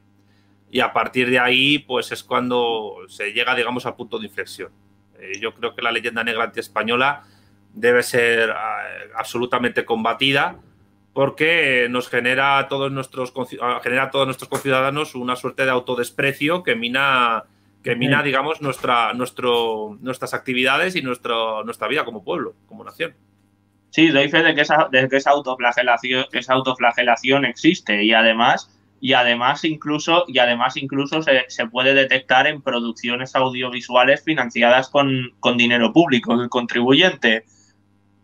Y a partir de ahí, pues es cuando se llega, digamos, al punto de inflexión. Eh, yo creo que la leyenda negra antiespañola debe ser ah, absolutamente combatida porque nos genera a todos nuestros ah, genera a todos nuestros conciudadanos una suerte de autodesprecio que mina que mina, digamos, nuestra, nuestro, nuestras actividades y nuestro, nuestra vida como pueblo, como nación. Sí, doy fe de que esa, que esa autoflagelación, existe y además, y además incluso, y además incluso se, puede detectar en producciones audiovisuales financiadas con, con dinero público del contribuyente.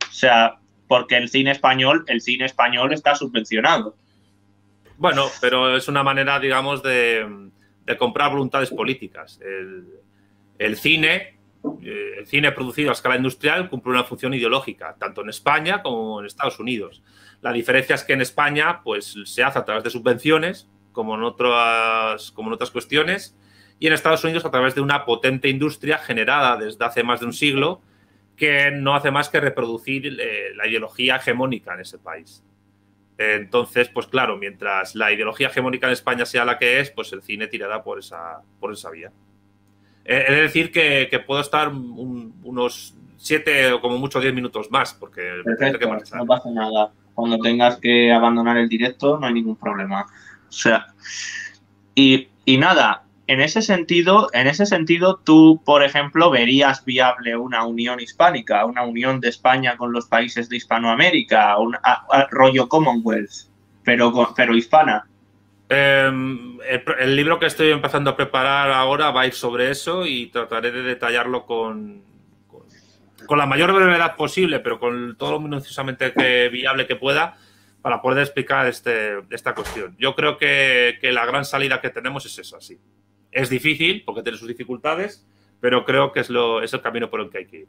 O sea, porque el cine español, el cine español está subvencionado. Bueno, pero es una manera, digamos, de, de comprar voluntades políticas. El, cine, eh, el cine producido a escala industrial cumple una función ideológica, tanto en España como en Estados Unidos. La diferencia es que en España pues, se hace a través de subvenciones, como en, otras, como en otras cuestiones, y en Estados Unidos a través de una potente industria generada desde hace más de un siglo que no hace más que reproducir eh, la ideología hegemónica en ese país. Entonces, pues claro, mientras la ideología hegemónica en España sea la que es, pues el cine tirará por esa, por esa vía. Es eh, de decir que, puedo estar unos siete o como mucho diez minutos más, porque Perfecto, que marchar. no pasa nada. Cuando tengas que abandonar el directo, no hay ningún problema. O sea, y, y nada, en ese sentido, en ese sentido, tú, por ejemplo, verías viable una unión hispánica, una unión de España con los países de Hispanoamérica, un rollo Commonwealth, pero, pero hispana. Em, el, libro que estoy empezando a preparar ahora va a ir sobre eso y trataré de detallarlo con, con, la mayor brevedad posible, pero con todo lo minuciosamente viable que pueda para poder explicar este, esta cuestión. Yo creo que, que la gran salida que tenemos es esa, sí. Es difícil porque tiene sus dificultades, pero creo que es, lo, es el camino por el que hay que ir.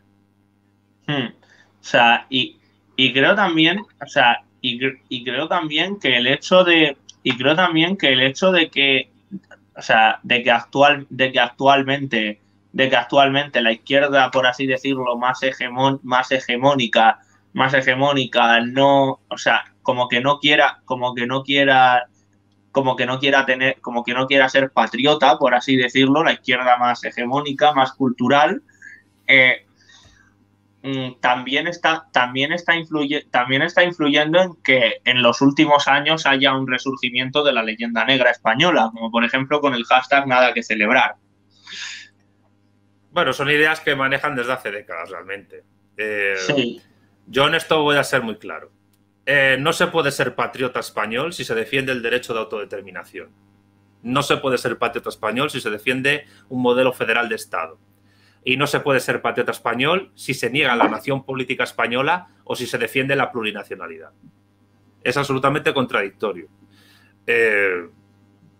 Hmm. O sea, y, y, creo también, o sea, y, y, creo también que el hecho de, y creo también que el hecho de que, o sea, de que actual, de que actualmente, de que actualmente la izquierda, por así decirlo, más hegemón más hegemónica, más hegemónica, no, o sea, como que no quiera, como que no quiera como que no quiera tener, como que no quiera ser patriota, por así decirlo, la izquierda más hegemónica, más cultural. Eh, mm, también está, también, está influye, también está influyendo en que en los últimos años haya un resurgimiento de la leyenda negra española, como por ejemplo con el hashtag Nada que celebrar. Bueno, son ideas que manejan desde hace décadas realmente. Eh, yo en esto voy a ser muy claro. Eh, no se puede ser patriota español si se defiende el derecho de autodeterminación. No se puede ser patriota español si se defiende un modelo federal de Estado. Y no se puede ser patriota español si se niega la nación política española o si se defiende la plurinacionalidad. Es absolutamente contradictorio. Eh,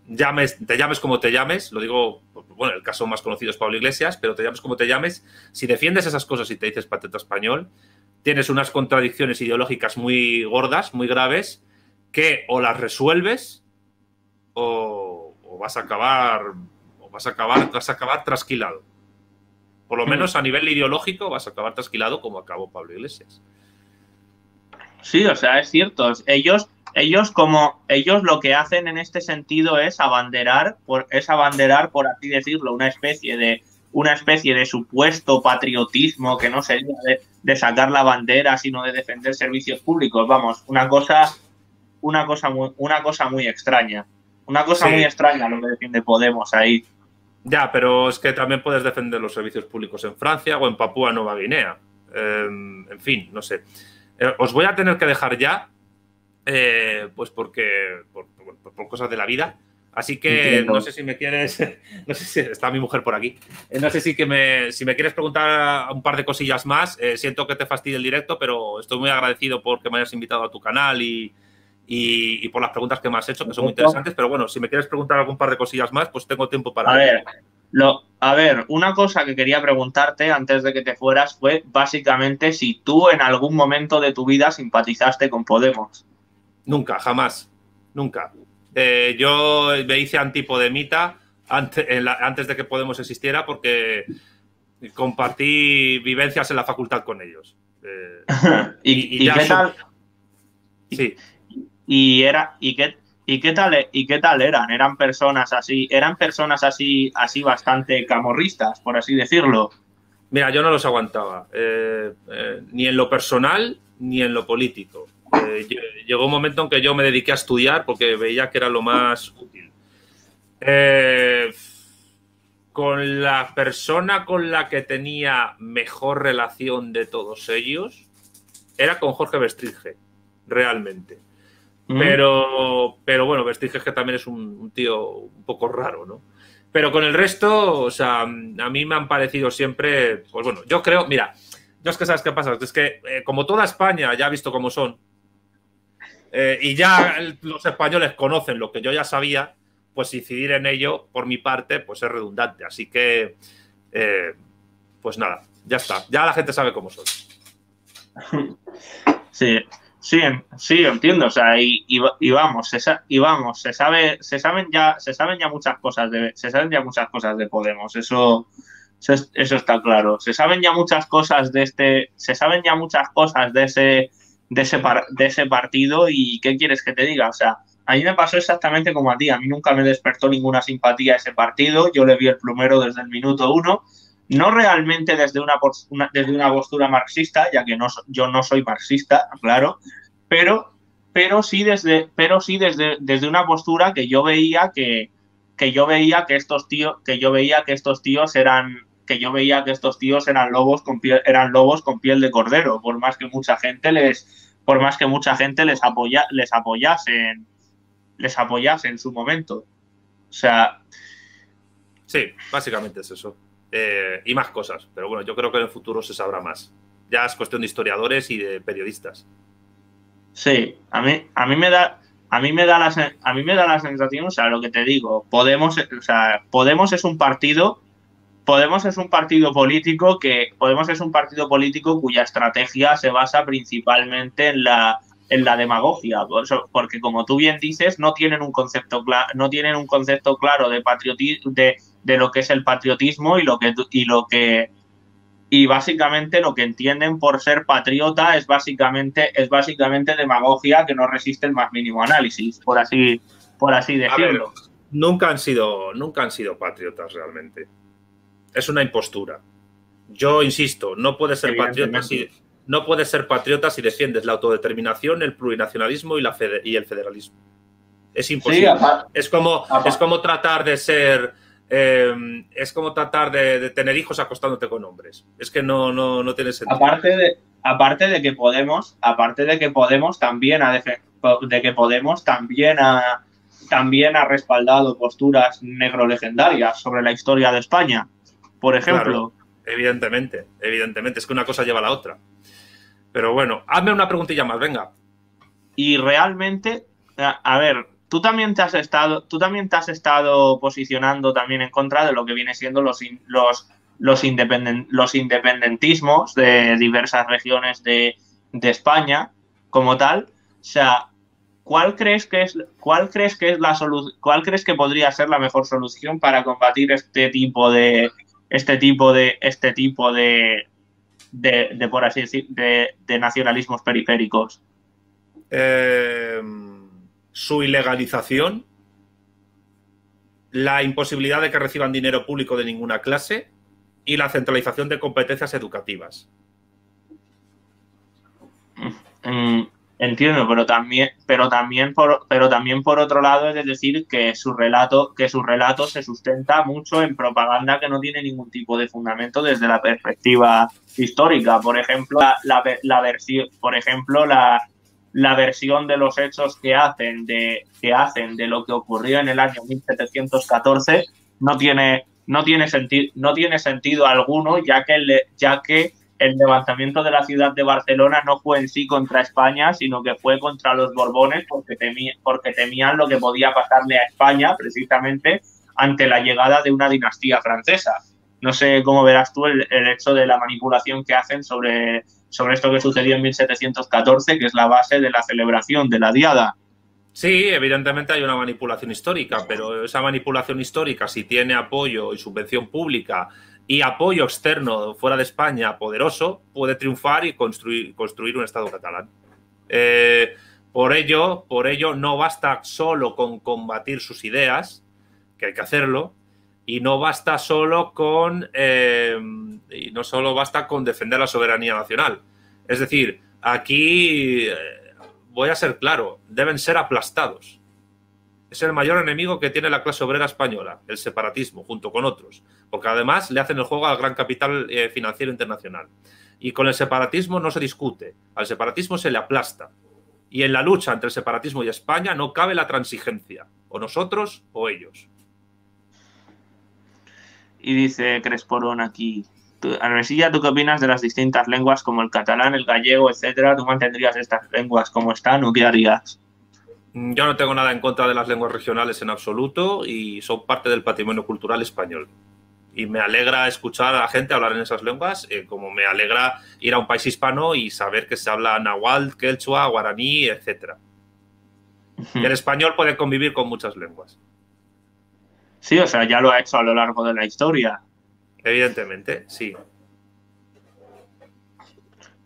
te llames como te llames, lo digo, bueno, el caso más conocido es Pablo Iglesias, pero te llames como te llames, si defiendes esas cosas y te dices patriota español, tienes unas contradicciones ideológicas muy gordas, muy graves, que o las resuelves o, vas a acabar o vas a acabar vas a acabar trasquilado. Por lo mm. menos a nivel ideológico vas a acabar trasquilado como acabó Pablo Iglesias. Sí, o sea, es cierto. Ellos ellos como ellos lo que hacen en este sentido es abanderar por es abanderar por así decirlo una especie de una especie de supuesto patriotismo que no sería de, sacar la bandera, sino de defender servicios públicos. Vamos, una cosa, una cosa, muy, una cosa muy extraña. Una cosa muy extraña lo que defiende Podemos ahí. Ya, pero es que también puedes defender los servicios públicos en Francia o en Papúa Nueva Guinea. Em, en fin, no sé. Eh, os voy a tener que dejar ya, eh, pues porque por cosas de la vida. Así que no sé si me quieres, no sé si está mi mujer por aquí, eh, no sé si, que me, si me quieres preguntar un par de cosillas más, eh, siento que te fastidie el directo, pero estoy muy agradecido porque me hayas invitado a tu canal y, por las preguntas que me has hecho, que son muy interesantes, pero bueno, si me quieres preguntar algún par de cosillas más, pues tengo tiempo para... A ver, lo, a ver, una cosa que quería preguntarte antes de que te fueras fue básicamente si tú en algún momento de tu vida simpatizaste con Podemos. Nunca, jamás, nunca. Eh, yo me hice antipodemita antes, de que Podemos existiera porque compartí vivencias en la facultad con ellos. ¿Y, qué tal? era, y qué, ¿Y qué tal, eran? Eran personas así, eran personas así, así bastante camorristas, por así decirlo. Mira, yo no los aguantaba, eh, eh, ni en lo personal ni en lo político. Eh, llegó un momento en que yo me dediqué a estudiar porque veía que era lo más útil. Eh, con la persona con la que tenía mejor relación de todos ellos era con Jorge Vestrige, realmente. Mm. Pero, pero bueno, Vestrige que también es un, tío un poco raro, ¿no? Pero con el resto, o sea, a mí me han parecido siempre, pues bueno, yo creo, mira, yo es que sabes qué pasa, es que eh, como toda España ya ha visto cómo son, eh, y ya los españoles conocen lo que yo ya sabía, pues incidir en ello por mi parte, pues es redundante. Así que, eh, pues nada, ya está. Ya la gente sabe cómo soy. Sí, sí, em, sí, entiendo. O y, vamos, se, y vamos, se sabe, se saben ya, se saben ya muchas cosas de, se saben ya muchas cosas de Podemos. eso, eso está claro. Se saben ya muchas cosas de este, se saben ya muchas cosas de ese de ese, de ese partido y qué quieres que te diga. O sea, a mí me pasó exactamente como a ti. A mí nunca me despertó ninguna simpatía ese partido. Yo le vi el plumero desde el minuto uno. No realmente desde una, desde una postura marxista, ya que no, yo no soy marxista, claro, pero, pero sí, desde, pero sí desde, desde una postura que yo veía que, que yo veía que estos tíos, que yo veía que estos tíos eran, que yo veía que estos tíos eran lobos con piel, eran lobos con piel de cordero, por más que mucha gente les, por más que mucha gente les apoya, les apoyase en, les apoyase en su momento. O sea. Sí, básicamente es eso. Eh, y más cosas. Pero bueno, yo creo que en el futuro se sabrá más. Ya es cuestión de historiadores y de periodistas. Sí, a mí, a mí me da. A mí, me da la, a mí me da la sensación, o sea, lo que te digo, Podemos, Podemos es un partido Podemos es un partido político que Podemos es un partido político cuya estrategia se basa principalmente en la en la demagogia, porque como tú bien dices, no tienen un concepto claro, no tienen un concepto claro de de, lo que es el patriotismo y lo que y lo que y básicamente lo que entienden por ser patriota es básicamente es básicamente demagogia que no resiste el más mínimo análisis, por así por así decirlo. nunca han sido nunca han sido patriotas realmente es una impostura. Yo insisto, no puedes ser patriota si no ser patriota si defiendes la autodeterminación, el plurinacionalismo y, la y el federalismo. Es imposible. es como es como tratar de ser em, es como tratar de, tener hijos acostándote con hombres. Es que no, no, no tiene sentido. Aparte de, aparte de que Podemos, aparte de que Podemos también a de que Podemos también también ha respaldado posturas negro legendarias sobre la historia de España por ejemplo. evidentemente, evidentemente. Es que una cosa lleva a la otra. Pero bueno, hazme una preguntilla más, venga. Y realmente, a ver, tú también te has estado, tú también te has estado posicionando también en contra de lo que viene siendo los, los, los, independentismos de diversas regiones de, España, como tal. O sea, ¿cuál crees que es cuál crees que es la cuál crees que podría ser la mejor solución para combatir este tipo de, este tipo de, este tipo de, de, por así decir, de, nacionalismos periféricos? Eh, su ilegalización, la imposibilidad de que reciban dinero público de ninguna clase y la centralización de competencias educativas. Mm, Entiendo, pero también, pero también por, pero también por otro lado, es decir, que su relato, que su relato se sustenta mucho en propaganda que no tiene ningún tipo de fundamento desde la perspectiva histórica. Por ejemplo, la, la, versión, por ejemplo, la, la versión de los hechos que hacen de, que hacen de lo que ocurrió en el año 1714 no tiene, no tiene sentido, no tiene sentido alguno, ya que, ya que el levantamiento de la ciudad de Barcelona no fue en sí contra España, sino que fue contra los Borbones porque, temían, lo que podía pasarle a España precisamente ante la llegada de una dinastía francesa. No sé cómo verás tú el, hecho de la manipulación que hacen sobre, sobre esto que sucedió en 1714, que es la base de la celebración de la diada. Sí, evidentemente hay una manipulación histórica, pero esa manipulación histórica, si tiene apoyo y subvención pública y apoyo externo fuera de España poderoso puede triunfar y construir, construir un Estado catalán. Eh, por, ello, por ello, no basta solo con combatir sus ideas, que hay que hacerlo, y no basta solo con, eh, y no solo basta con defender la soberanía nacional. Es decir, aquí eh, voy a ser claro, deben ser aplastados es el mayor enemigo que tiene la clase obrera española, el separatismo, junto con otros, porque además le hacen el juego al gran capital eh, financiero internacional. Y con el separatismo no se discute, al separatismo se le aplasta. Y en la lucha entre el separatismo y España no cabe la transigencia, o nosotros o ellos. Y dice Cresporón aquí, Almesilla, ¿tú qué opinas de las distintas lenguas como el catalán, el gallego, etcétera? ¿Tú mantendrías estas lenguas como están o qué harías? Mm, yo no tengo nada en contra de las lenguas regionales en absoluto y son parte del patrimonio cultural español. Y me alegra escuchar a la gente hablar en esas lenguas, eh, como me alegra ir a un país hispano y saber que se habla nahuatl, quechua, guaraní, etc. el español puede convivir con muchas lenguas. Sí, o sea, ya lo ha hecho a lo largo de la historia. Evidentemente, sí.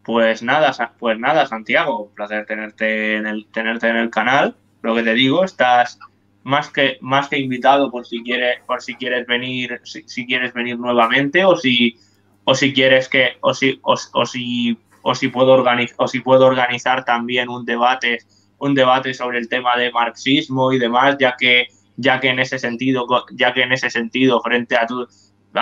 Pues nada, pues nada, Santiago, un placer tenerte en el, tenerte en el canal. Lo que te digo, estás más que, más que invitado por si quieres, por si quieres venir, si, quieres venir nuevamente, o si, o si quieres que, o si, si, o si puedo organizar, o si puedo organizar también un debate, un debate sobre el tema de marxismo y demás, ya que, ya que en ese sentido, ya que en ese sentido, frente a tu,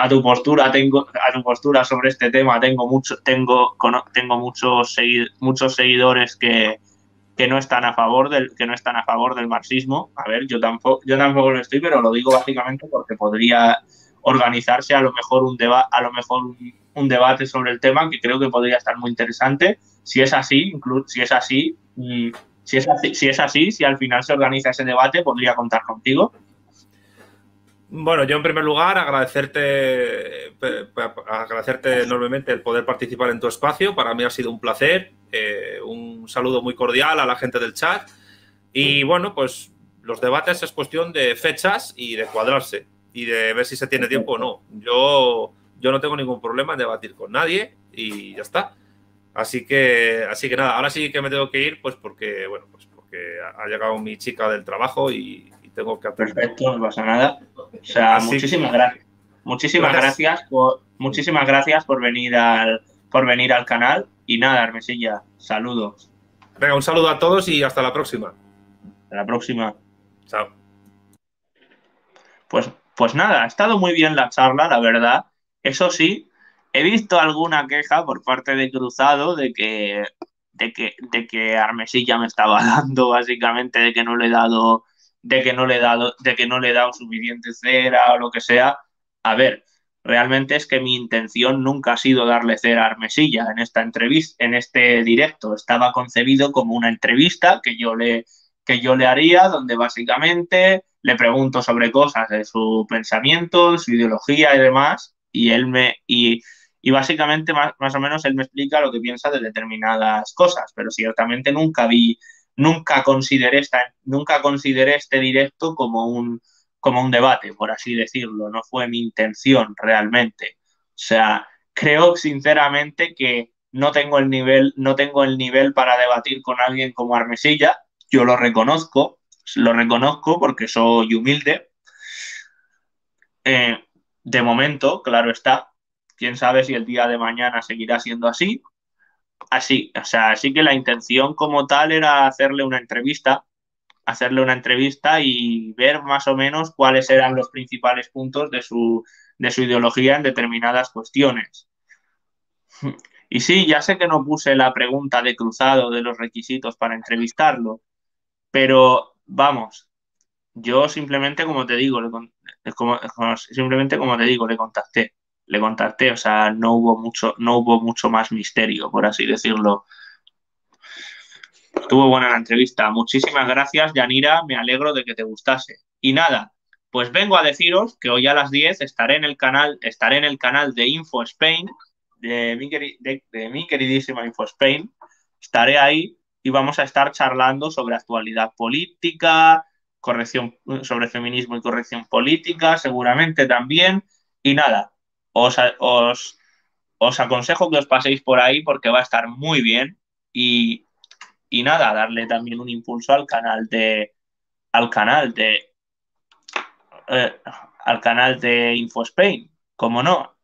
a tu postura tengo a tu postura sobre este tema tengo mucho tengo tengo muchos muchos seguidores que, que no están a favor del que no están a favor del marxismo a ver yo tampoco yo tampoco lo estoy pero lo digo básicamente porque podría organizarse a lo mejor un deba a lo mejor un, debate sobre el tema que creo que podría estar muy interesante si es así si es así mm, si es así, si es así, si al final se organiza ese debate, podría contar contigo. Bueno, yo en primer lugar agradecerte, agradecerte enormemente el poder participar en tu espacio. Para mí ha sido un placer. Eh, un saludo muy cordial a la gente del chat. Y bueno, pues los debates es cuestión de fechas y de cuadrarse y de ver si se tiene tiempo o no. Yo, yo no tengo ningún problema en debatir con nadie y ya está. Así que, así que nada, ahora sí que me tengo que ir, pues porque, bueno, pues porque ha llegado mi chica del trabajo y, tengo que aprender. Perfecto, no pasa nada. O sea, muchísimas gracias. Muchísimas gracias. por muchísimas gracias por venir al por venir al canal y nada, Armesilla saludos. Venga, un saludo a todos y hasta la próxima. Hasta la próxima. Chao. Pues pues nada, ha estado muy bien la charla, la verdad. Eso sí, he visto alguna queja por parte de Cruzado de que de que, de que Armesilla me estaba dando, básicamente, de que no le he dado de que no le he dado, de que no le suficiente cera o lo que sea. A ver, realmente es que mi intención nunca ha sido darle cera a Armesilla en esta entrevista, en este directo. Estaba concebido como una entrevista que yo le, que yo le haría, donde básicamente le pregunto sobre cosas de su pensamiento, su ideología y demás, y él me y, y básicamente más o menos él me explica lo que piensa de determinadas cosas, pero ciertamente nunca vi nunca consideré, esta, nunca consideré este directo como un, como un debate, por así decirlo, no fue mi intención realmente. O sea, creo sinceramente que no tengo el nivel, no tengo el nivel para debatir con alguien como Armesilla, yo lo reconozco, lo reconozco porque soy humilde. Eh, de momento, claro está, quién sabe si el día de mañana seguirá siendo así, así, o sea, así que la intención como tal era hacerle una entrevista, hacerle una entrevista y ver más o menos cuáles eran los principales puntos de su, de su ideología en determinadas cuestiones. Y sí, ya sé que no puse la pregunta de cruzado de los requisitos para entrevistarlo, pero vamos, yo simplemente como te digo, simplemente como te digo, le contacté le contacté, o sea, no hubo mucho, no hubo mucho más misterio, por así decirlo. ...tuvo buena la entrevista. Muchísimas gracias, Yanira. Me alegro de que te gustase. Y nada, pues vengo a deciros que hoy a las 10 estaré en el canal, estaré en el canal de Info Spain, de mi, de, mi queridísima Info Estaré ahí y vamos a estar charlando sobre actualidad política, corrección, sobre feminismo y corrección política, seguramente también. Y nada, os, os, aconsejo que os paséis por ahí porque va a estar muy bien y, nada, darle también un impulso al canal de al canal de eh, al canal de InfoSpain, como no.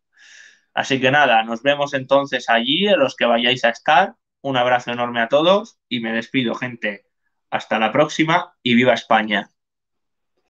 Así que nada, nos vemos entonces allí, los que vayáis a estar. Un abrazo enorme a todos y me despido, gente. Hasta la próxima y viva España.